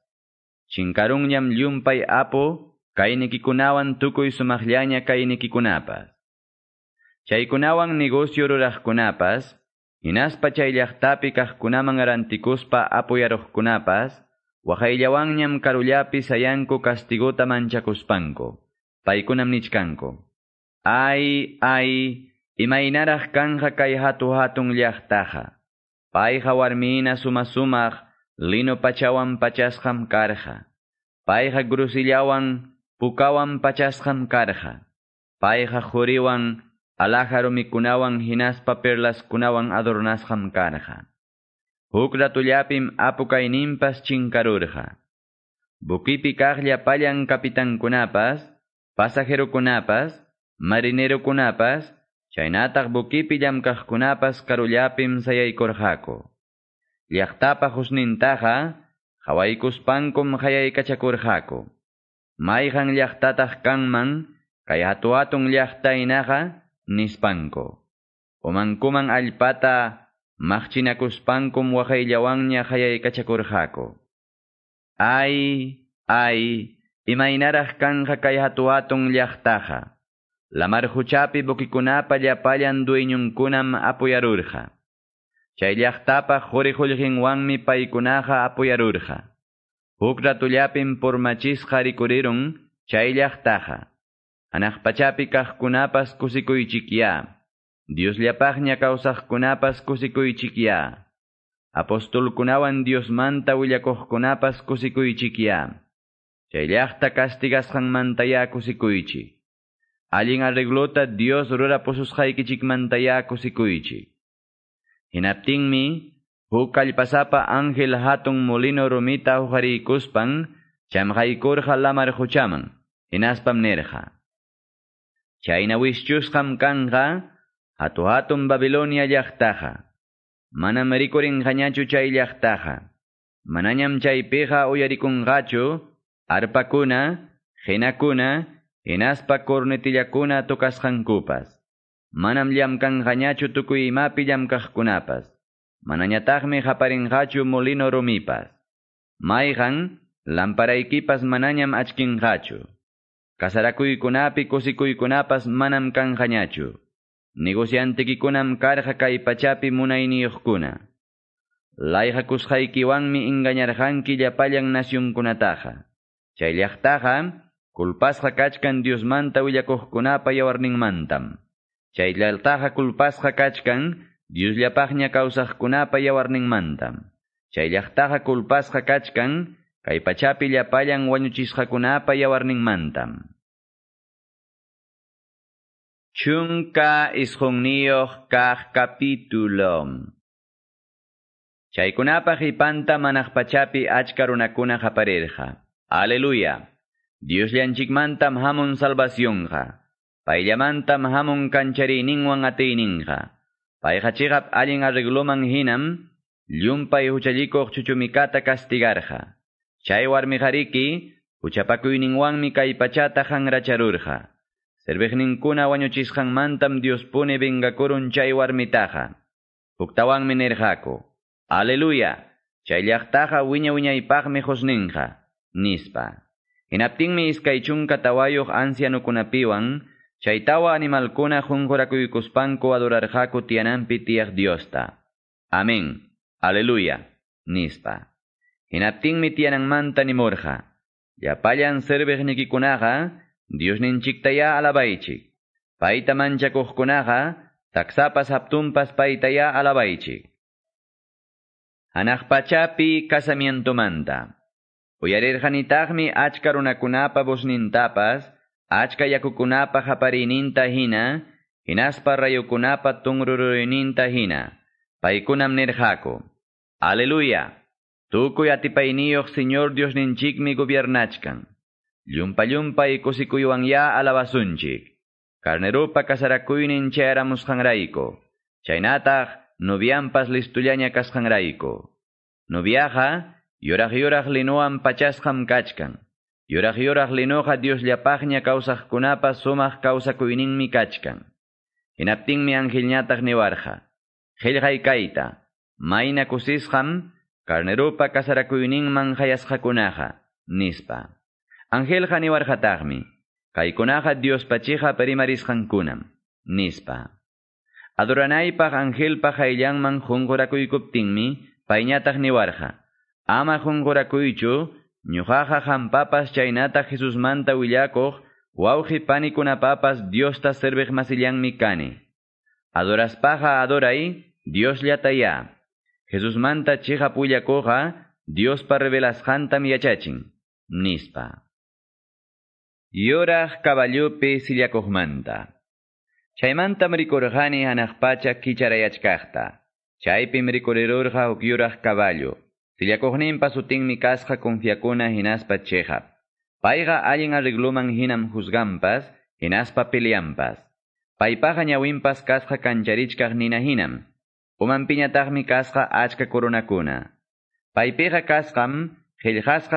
Chinkarungyam llumpay apu, kay nikikunawan tukuy sumaqllaña kay nikikunapas. Chaykunawan negocio rurajkunapas, hinaspa chay llaqtapi kajkunaman arantikuspa apoyarojkunapas, waqayllawanñam karullapi sayanku kastigota manchakuspanko, paykunam nichkanko. Ay, ay, imaynaraj kanja kay hatu hatun llaqtaja. Payqa warmina suma lino pachawan pachasqam karja. Payqa grusillawan pukawan pachasqam karja. Paeja juriwan alajaro mikunawan hinaspa kunawan adornasqam karja Huk ratullapim apukainimpas chinkarurja. Bukipi kunapas pasajero kunapas marinero kunapas chainatag bukipi kunapas karullapim sayaykurqaku. hawaikus con hawaykuspankum hayaykachakurqaku mayqan llaqtataq kanman kay hatu Nispanko. machina nispanku. alpata, allpata maqchinakuspankum ai Ay, ay, imaynaraq kanqa kay hatu duinun kunam Lamarhuchapi bukikunapa llapallan dueñunkunam apuyarurqa. Chay llaqtapa mi paikunaha Ukratullapin Apóstol qarikurirum Dios manta kaqkunapas kusikuychikya. Apostol kawsaqkunapas Dios Apostolkunawan kunapas willakujkunapas kusikuychikya. Chaylaqta kastigasqanmantaya kusikuychik. Alin arreglota Dios rura kusikoichi. ¿Hinapting mi? Hukalpasapa Ángel Hatun Molino Rumita Ujaricuspan, Chamjaikurja Lamar Huchaman, Hinaspam Nerja. Chayna ham kanga, Hatu Hatun Babilonia Yachtaja, Manam Rikurin Jañachu Chay Yachtaja, Manañam Chaypeja Uyarikungachu, Arpakuna, Genakuna, Hinaspa Cornetillakuna kupas. Manam Llamkanjañachu Tukuimapi Llamkajkunapas. manañatagmi haparinqachu molino rumipas. Mayqan lamparaykipas manañam kunapi Kasarakuykunapi kusikuikunapas manam kanqañachu. Negociantikikunam karja kay pachapi munayniyuqkuna. Layhakusqaykiwanmi ingañarqanki llapallan nasyunkunataqa. culpas Kunataha. dios kachkan Diosmanta willakuqkunapa yawarning mantam. llaqtaqa culpas kachkan Dios y awarning yawarninmantam. Chaylaqtaqa culpas kachkan, kay pachapi y Warning Mantam. Chunka isqunniyuq kar kapitulom. Chaykunapaq kunapa japareja, pachapi dios kuna japareja Aleluya. Hamon hamun salvacionqa. mantam hamun kancharininwan ateininja chigap alguien arregloman hinam llumpay huchalikuq chuchumikata castigarja. Chay warmijariki Mikaypachata kay pachata hanracharurja. wanyochishang mantam Diospune bengakurun chay warmitaja. Puktawanmi minerjako. Aleluya! Chay winya wiña Nispa. Inapting iskay chunka anciano Chaitawa animalcona adorar jaku tianampi tiyak Diosta. Amén. Aleluya. Nispa. manta morja. Yapayan nimorja. Yapallan kunaga Dios ninchiktaya alabaychik. Paita manchakuqkunaqa, taksapas aptumpas paitaya Anakpachapi Anajpachapi manta. Uyarirjanitaqmi achka vos tapas. Achka yakukunapa ninta hina, hinaspa rayukunapa ninta hina, paikunam nirjaku. Aleluya. Tukuy atipayniyoq Señor Dios ninchikmi gobiernachkan. Llumpa llumpa y kusikuywan ya alabasunchik. Carnerupa kasarakuynin Chaynatak, Chaynataj novianpas listullaña kasqanrayku. Noviaja, yorag yuraq linoan kachkan. Yorah yorah lenoja Dios llapagna causas kunapa somas causa kuinin mi kachkan. Hinaptin mi ángel ñatag nevarja. Maina kusisham, carnerupa kasarakuinin hakunaha. Nispa. Ángel janivarjatagmi. Kaikunaja Dios pachija hankunam. Nispa. Adoranaypaj pa ayllanman jungorakuycuptinmi, payñatag niwarja. Ama jungorakuychu, papas papas chainata Jesús manta willakoq, wauji papas Dios ta cervej adoras Adoras paja adorai, Dios ya. Jesús manta chija coja, Dios pa revelas mi achachin, Nispa. manta caballupi sillakoqmanta. manta. rikurjani hanaqpacha kicharayachkaqta. Chaipi rikurerurja o yuraj caballo. Si mi sutinmi kasqa confiakuna hinaspa chejap. Paiga allin arregluman hinam juzgampas, hinaspa piliampas. Paipaha ñawinpas casca kancharichkaq nina hinam. Umanpiñataqmi casca achka koronakuna. Paypiqa ya waruan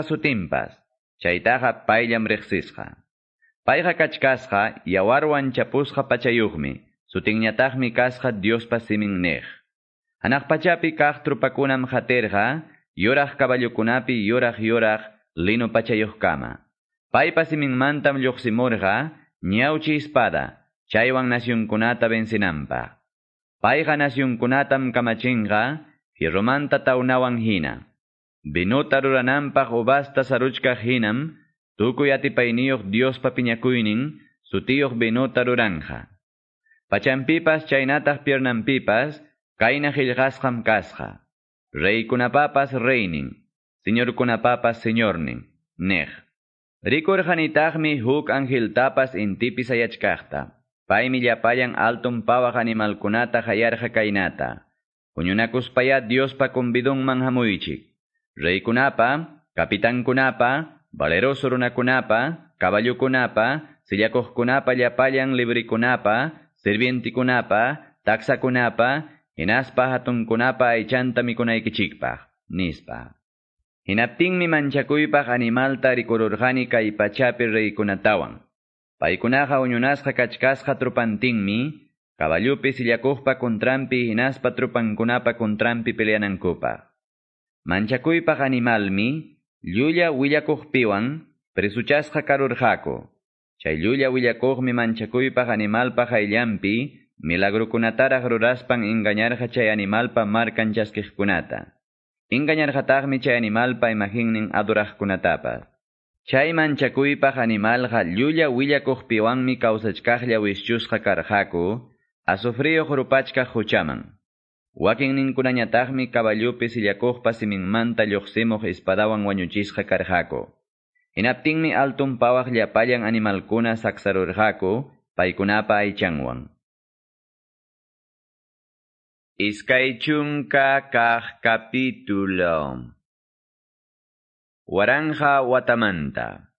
sutinpas, pa payllam Su Payqa mi yawarwan dios pachayuqmi, sutinñataqmi kasqa Diospa Anak pachapi kaq trupakunam Yoraj y yoraj yoraj lino pachayocama. Paypas iminmantam niauchi espada, chaywan bensinampa. Paiga Payga nasyunkunatam kamachinqa fierromanta Taunawan hina. Binuta ruranampa, ubasta saruchka hinam tukuy dios Dios piñakuynin sutiyuq binuta ruranja. Pachampipas piernan piernampipas Kaina qillqasqam kasqa. Rey Conapapas reining... señor Conapapas señornen, nech Ricor janitagmi huk angel tapas intipis ayachkahta. Paimi yapayan alton animal Malkunata hayarja kainata. Dios Diospa convidun manhamuichik. Rey cunapa... capitán kunapa, valeroso Kunapa, caballo kunapa, sillakoh kunapa yapayan libri kunapa, sirvienti kunapa, taxa kunapa, Hinaspa mi aychantami kunaykichikpaq, nispa. mi manchakuypaq animalta rikururhani kay pachapi reykunatawan. Paykunaqa uñunasqa kachkasqa trupantinmi, kaballupi sillakujpa animal mi, trupankunapa kuntrampi Manchakuipa animal mi, llulla jaco presuchasqa karurhako. Chay llulla pa animal animalpaq pajaillampi. Ingañar Gruraspan Ingañar chay animalpa markan Ingañar Engañarjataqmi chay animalpa imaginnin kunatapa. Chayman chakuypaj animalqa llulla wischus kawsachkaqlla wischusqa karqaku, asufriyuq grupachka huchaman. Wakinninkunañataqmi kaballupi sillakuqpa siminmanta lluqsimuq espadawan altum Inapting ya animal animal llapallan animalkuna saksarurhaku, paikunapa aychanwan. Iskaychunka kah capítulo. Waranja watamanta.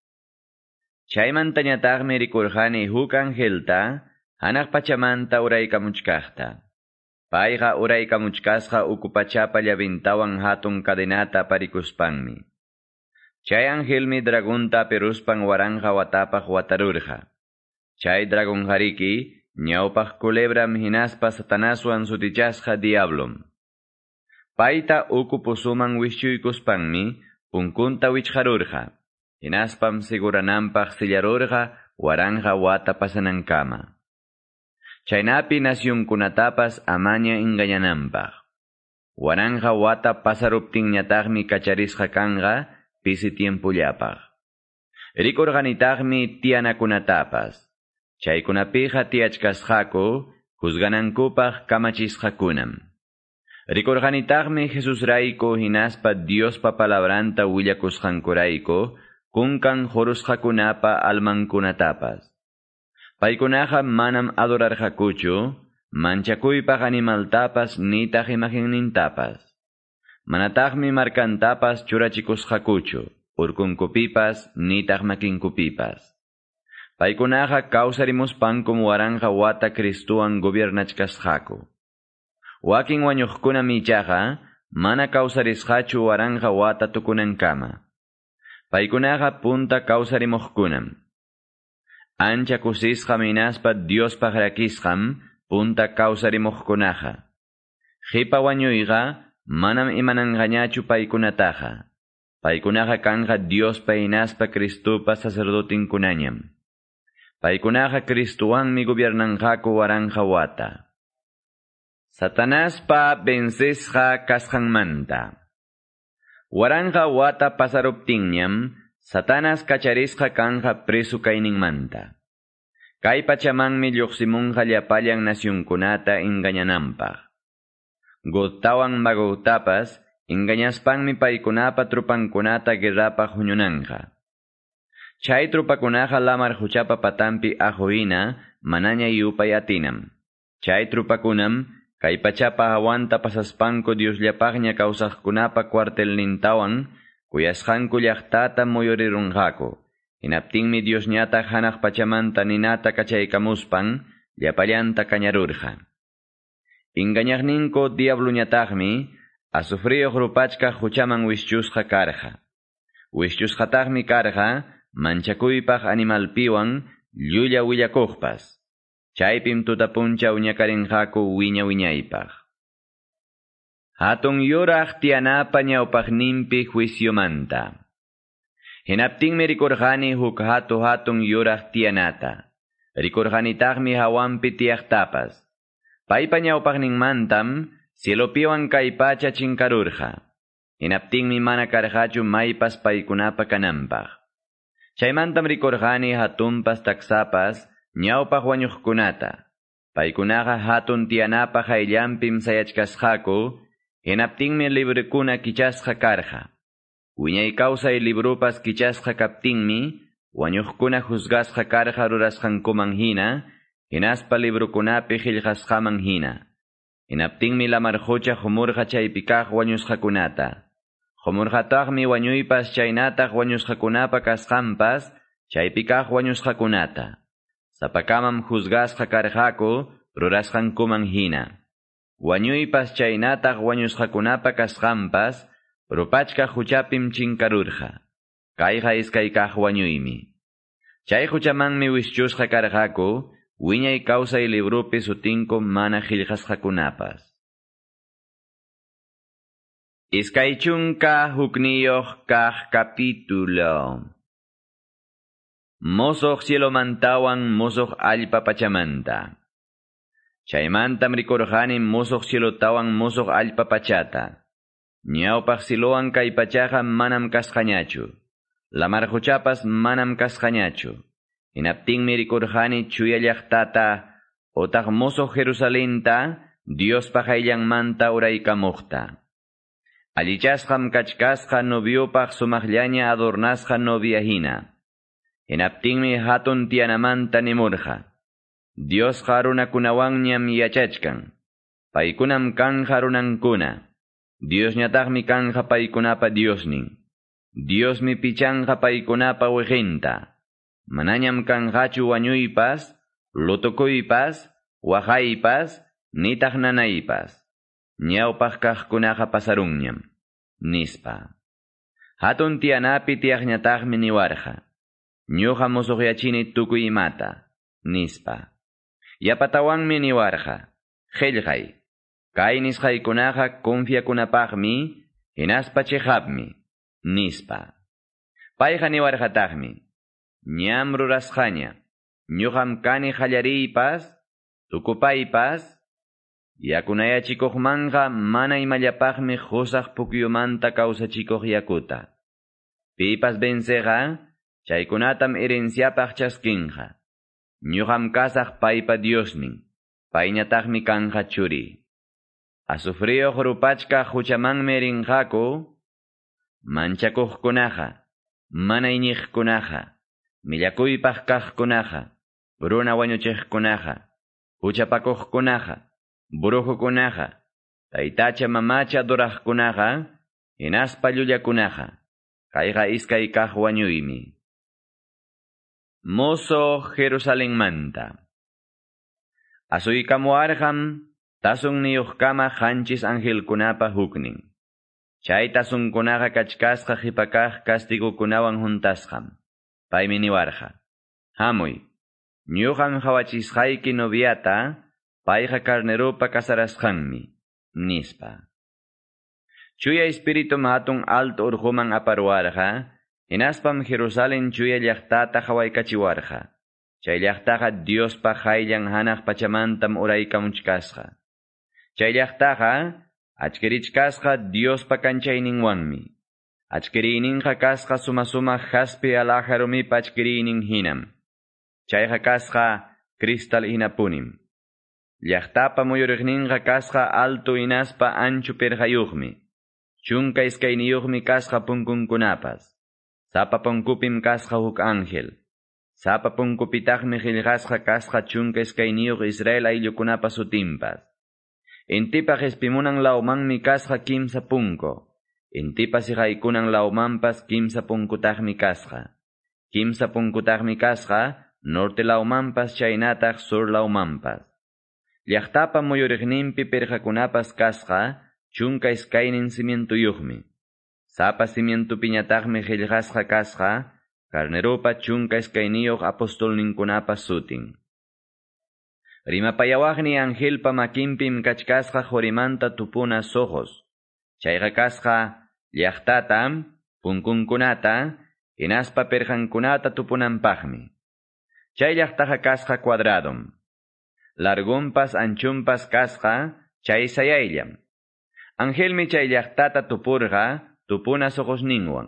Chaymantañataqmi rikurjani huk angelta, anar pachamanta Paiga Payqa uraykamuchkasqa ukupachapa llavintawan hatun cadenata parikuspanmi. Chay angelmi dragunta peruspan waranja watapah huatarurja. Chay HARIKI ñaupaj culebram hinaspa satanasuan sutichasqa diablom. Paita uku pusuman punkunta wichqarurqa, hinaspam Siguranampah sillarurga, waranga wata pasanankama. Chaynapi kunatapas amaña ingañananpaq. Waranja wata pasaruptinñataqmi pisitim kanga pisi Rikorganitagmi tiana tiyanakunatapas. Chaykunapiqa tiyachkasqaku kamachishakunam. Rikorganitagmi Jesus raiko hinaspa Diospa palabranta hankuraiko, kunkan jorusqakunapa almankunatapas. Paykunaqa manam tapas. manchakui animaltapas nitaq imaginnintapas. markantapas churachikusqakuchu urkunkupipas ni pan como waranja wata Kristuwan gobernachkasqaku. Wakin wanyukuna michaha, mana causarishachu arangawata wata tukunankama. Paikunaha punta kunam. Ancha kusisham dios dios punta kawsarimuqkunaqa. Hipa wañuyqa manam dios pa Paykunaqa pa dios pa sacerdotin kunanyam. Paikunaja Cristuanmi mi waranja wata. Satanaspa vencesja manta. Waranja wata pasaruptinñam, Satanas kacharisqa kanja preso kayninmanta. Kay pachamanmi kunata Nasunkunata nasyunkunata engañanampaq. MI magutapas, mi paikunapa KUNATA GERAPA huñunanqa. Chaytrupakunaqa lamar huchapa PATAMPI ahuina manaña yupayatinam. Chaytrupakunam dios hawanta pasaspanku quartel nintawan, kwartelnintawan moyorirun jaco Inaptingmi dios ñata hanak pachamanta ninata kachaykamuspan llapallanta KANYARURJA Ingañaqninku diablunyatagmi, ASUFRIO GRUPACHKA huchaman wischusqa KARHA tachmi karja, manchakuypaq animalpiwan llulla willakuqpas, chaypim tutapuncha punchaw ñakarinqaku wiña wiñaypaq. Hatun yuraq tiyanapa juicio manta Hinaptinmi rikurqani huk hatu hatun mi tiyanata. Rikurqanitaqmi Mantam, tiyaqtapas. Paypa ñawpaqninmantam cielopiwan kai pacha chinkarurqa. mi mana karjachu maipas paikunapa Chaimantam rikorgani hatumpas taksapas ñawpaq wañuqkunata. Paikunaga hatun tiyanapaq ayllanpim sayachkasqaku, hinaptinmi librikuna uñay kausa Wiñay kawsay librupas kichasqa kaptinmi, wañuqkuna juzgasqa karqa rurasqankuman hina, hinaspa librukunapi hina. Qumurqataqmi wañuypas chaynata wañusqakunapa chaypikah huanyus hakunata. Sapakamam juzgas husqasqa rurashan rurasqankuman hina. Wañuypas rupachka Hakunapa chinkarurja. Rupachka huchapim Chinkarurja, Kaiha iskay kaq wañuymi. Chay huchamanmi mi karqaku wiñay y librupi con mana hakunapas. Iskaichunka hukniyoh kah capítulo. Mosoh cielo mantawan mosoh alpa pachamanta. Chaymantam rikorjanin mosoh cielo tawan mosoh alpa pachata. manam siloan kay pachaja manam kasqañachu. Lamarjuchapas manam kasqañachu. mrikorhani chuya Yachtata, Otam mozo Jerusalenta Dios Uraika uraikamukta. Allichasqam no noviopaq sumaqllaña adornasqa noviajina. morja hatun Tianamanta nimurqa. Dios runakunawanñam yachachkan. Paykunam kanqa dios Diosñataqmi kanqa paykunapa Diosnin. mi pichan paykunapa wijinta. Manañam kan wañuypas, lutukuypas, wajaypas, Ni nanaypas. Ñawpaq kaqkunaqa nispa. Hatun tianapi tiagnyatagmi niwarja. Njuham tuku TUKU imata, nispa. Yapatawanmi niwarja, qillqay. Kay nisqaykunaqa confia hinaspa chejabmi nispa. Payqa tagmi. Ñam rurasqaña, ñuqam kani Tukupai ipas, Yakunaya manga mana josak qusaq causa chikoh yakuta. Pipas bensega, chaykunatam herenciapaq chaskinqa. Nyuham Paipa paypa Diosmin, payñataqmi A churi. grupachka rupachqa huchamanmi mancha manchakuqkunaqa, mana iñiqkunaqa, millakuypaq kaqkunaqa, bruna kunaha, Taitacha mamacha duraqkunaqa, hinaspa Kaiga Manta iskay kaq ni manta, Jerusalemmanta. Tasun ángel qanchis angelkunapa huknin. Chay tasunkunaqa kachkasqa pa kunawan juntasqam. warha warja. Hamuy, hawachis jaiki noviata, paija carnerupa kasarasqanmi, nispa. Chuya espiritu matung alto Urhuman En inaspam Jerusalén chuya Hawai hawaykachiwarja. Chay Dios Pa hayllan Hanach pachamantam dios Chay llaqtaqa Kasha Diospa kanchayninwanmi. Achkirininqa kasqa suma sumasuma haspi alajarumi achkirinin hinam. Chayqa cristal kristal hinapunim. Llaqtapa muyuriqninqa alto altu Inaspa anchu pirqayuqmi. Chunka iskayniyuqmi kasqa punkunkunapas. Sapa punkupim kasqa huk ángel. Sapa punkupitaqmi qillqasqa kasqa chunka iskayniyuq Israel ayllukunapas utimpas. Intipa ispimunan laumanmi kasqa kimsa punko. Intipas iqaykunan laumanpas kimsa mi kasqa. Kimsa mi kasqa norte laumanpas chainata sur laumampas. Llaqtapa piperja pirqakunapas kasqa chunka iskaynin yujmi Sapa simientupiñataqmi qillqasqa kasqa chunca chunka apostol apostolninkunapas sutin. Rimapayawaqni Angelpa makinpim kachkasqa jorimanta tupuna sojos. Chayqa kasqa llaqtatam, punkunkunata, inaspa perhankunata tupunampajmi. Chay llaqtaqa kasqa cuadradum. Largumpas anchumpas Kasha, chaysayayllami. Angelmi chay tupurga, tupurqa tupuna soqosninwan.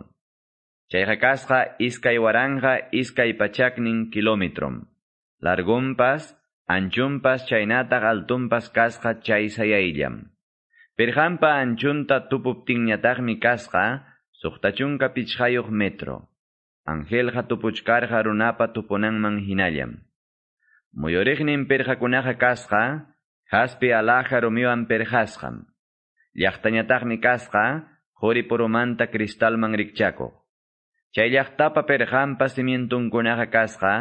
waranga y iskay iska y pachaknin kilometrom. Largumpas anchumpas chaynata galtumpas Kasha chaisayayam. perjampa, anchunta MI Kasha, SUKTACHUNKA pichayog metro. TUPUCHKAR JA runapa tuponang HINAYAM cristal perjakunaqa kasqa, haspi alaja rumiwan perhasham. Llaqtañataqmi kasqa, quripurumanta cristalman rikchako. Chay perham perjanpa simientunkunaqa kasqa,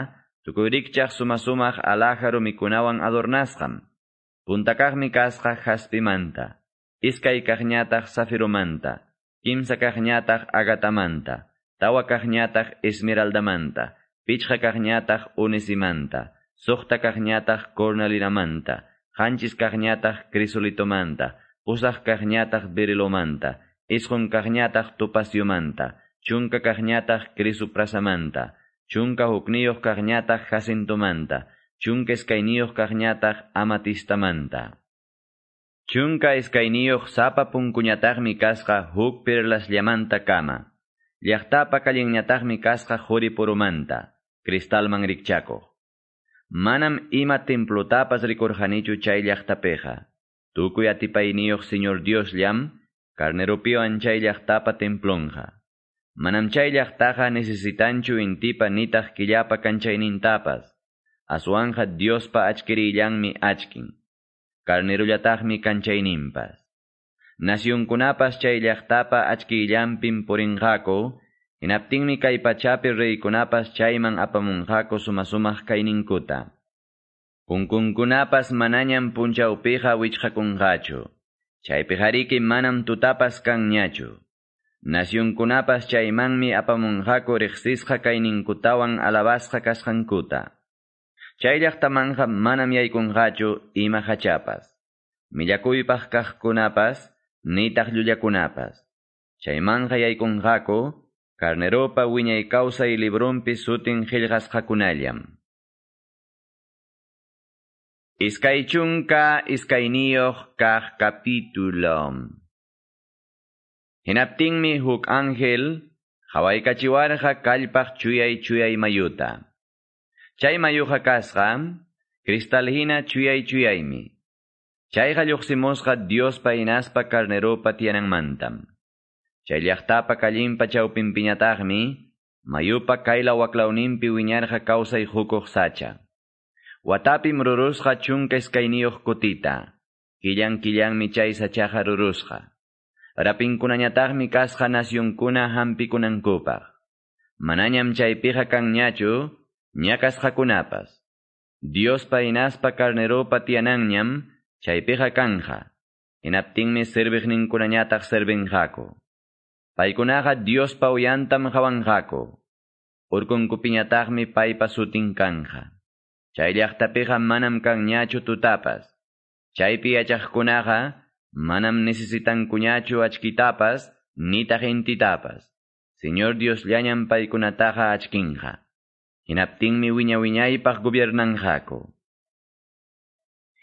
tukurikchak sumasumaq alaja rumikunawan Puntakagni haspi manta iskay safirumanta, kimsa agatamanta, tawa Ismiraldamanta, esmeraldamanta, pichra unisimanta, sohta kajñataq cornalinamanta, hanchis kajñataq crisolitomanta, usaj kajñataq berilomanta, escon kajñataq topasiomanta, chunka carñata, crisuprasamanta, chunka hukniyoq chunca jacintomanta, chunka amatista manta. amatistamanta. Chunka iskayniyoq sapa mi cama. huk llamanta kama, casca, casca jori manta. Cristal rikchakoq. Manam ima templotapas rikorjanichu chay tu Tukuy Signor Señor Dios llam, carnero chay llaqtapa templonja. Manam chay necessitanchu necesitanchu intipa nitaq killapa Dios pa Diospa mi achkin. Carnerollataqmi kanchayninpas. kunapas chay llaqtapa achkillanpim jaco Hinaptinmi kay pachapi kunapas chayman apamunqaku sumasumach kaininkuta. Punkunkunapas mananyan punchaupija wichqakunqachu. Chaypi qariki manam tutapas kanñachu. Nasyunkunapas chaymanmi mi riqsisqa kaininkutawan y kashankuta. Chay llaqtamanqa manam yaikungachu ima hachapas. kunapas, nitahluyakunapas. conapas. Chayman Chaymanqa Carneropa wiñay y libronpi sutin qillqasqakunallam. Iskay chunka Iskainioh kaq Hinapting mi huk ángel kalpach Chuya chuyay chuyay mayuta. Chay mayuqa kasqa cristalhina chuyay chuyaymi. Chayqa Dios Diospa pa Carneropa mantam. Chayllaqtapa kallinpa chawpinpiñataqmi mayupa Waklaunimpi waklawninpi wiñarqa kawsay hukuq sacha. Watapim rurusqa chunka iskayniyuq kutita. Killan killanmi chay sachaqa rurusqa. Rapinkunañataqmi kasqa nasyunkuna hampikunankupaq. Manañam chaypiqa kanñachu, ñakasqakunapas. Dios carnero carneropa tiyananñam chaypiqa kanja. Hinaptinmi sirviqninkunañataq jaco. Paikunaga Dios pauyantam qawanqaku. urkun paypa sutin canja. Chay manam kanñachu tutapas. Chaypi yachaqkunaqa manam cuñacho achkitapas nita tapas. Señor Dios llañan paykunataqa achkinqa. Hinaptinmi Jaco.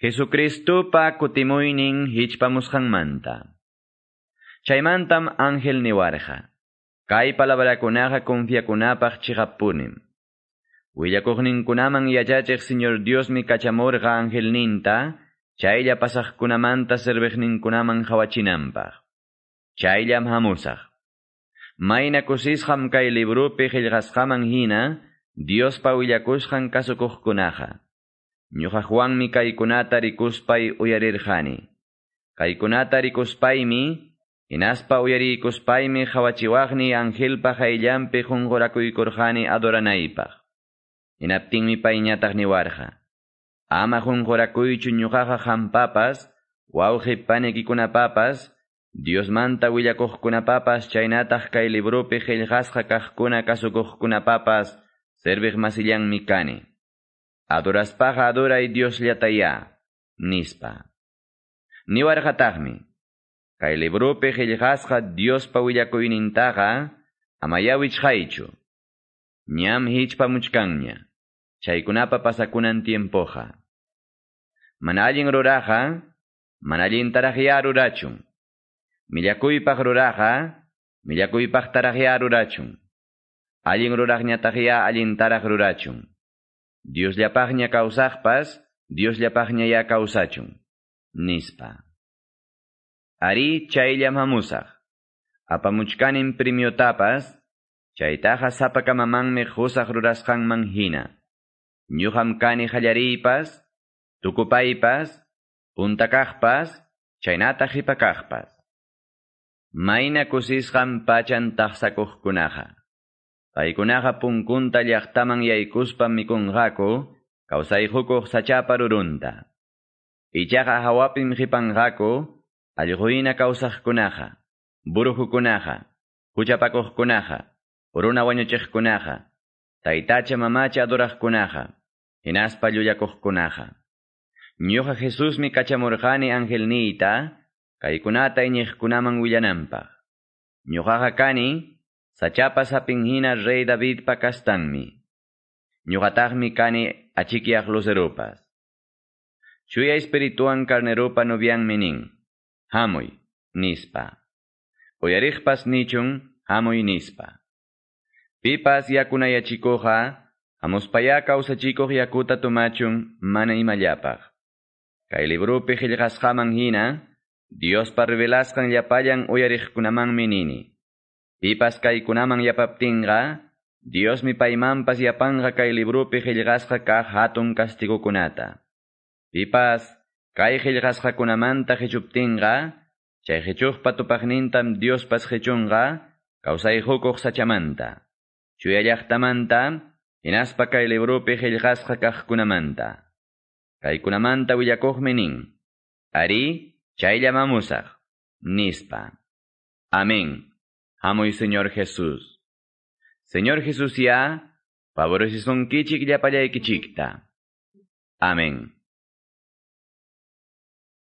Jesucristo pa pa kutimuynin manta. Chaimantam ángel niwarja. Kay confia confiakunapaj chigapunim. Willakujninkunaman Señor Dios mi cachamorga ángel ninta, chaylla pasajkunamanta cervejninkunaman jawachinampaj. Chayllam hamusaj. Maina kusisham kay librupi qillqasqaman hina, Dios pa y kasukuqkunaja. mi uyarirjani. Kay Uyarirhani. Kaykunata mi Hinaspa uyariykuspaymi hawachiwaqni Angelpa hayllanpi hunqurakuykurnani mi Hinaptinmi payñataq niwarqa. Ama hunqurakuychu ñuqaqa Dios manta panikikunapapas, Diosmanta papas, papas. kay librupi papas, cane. kasukuqkunapapas Mikani. Adoraspaja adora y Dios liataya, nispa. tagmi. Kay dios dios Dios willakuynintaqa amayawich haychu. Ñam hichpamuchkanña. Chaykunapa pasakunan tiempoqa. Mana ruraja, ruraqa, tarajia arurachun, rurachun. Millakuypaq ruraqa, millakuypaq arurachun, rurachun. Allin le Dios rurachun. dios le ya kawsachun. Nispa. Ari chaylla mamusaq. Apamuchkanin primiotapas, chaytaja sapakamamanmi husaq rurasqanman hina. nyuhamkani kani qallariypas, tukupaypas, Chainata chaynata Maina Maina pachan taqsakuqkunaqa. punkunta llaqtaman hawapim allquina kawsaqkunaqa burukukunaqa orona uruna kunaja, taitacha mamacha aduraqkunaqa Jesús mi ñuqa angel kachamurqani angelniyta kaykunata iñiqkunaman willananpaq ñuqaqa kani sachapa apinghina rey David pakastanmi. kastanmi tahmi kani los lucerupas chuya espirituan carneropa novián menin hamoy, nispa. pas nichun, hamoy nispa. Pipas yachikoha, amospayakausa kawsachikoh yakuta tomachun, mana imallayapaj. ¡Kailibru librupi hina! ¡Dios Diospa yapayan yapayan kunamang minini. Pipas kaikunaman yapaptinga, Dios mi yapanqa yapanga librupi qillqasqa hatun hatun kunata. Pipas Kay qillqasqakunamanta Hechuptinga, chay qhichuppa Dios Diospas qhichunqa, kawsay hukuq sachamanta. Chuyallaqtamanta, hinaspa kay librupi qillqasqa kaqkunamanta. kunamanta willakuqmi menin. Ari, chaylamamusaq, nispa. Amén. y Señor Jesús. Señor Jesús ya, y kichikta. Amén.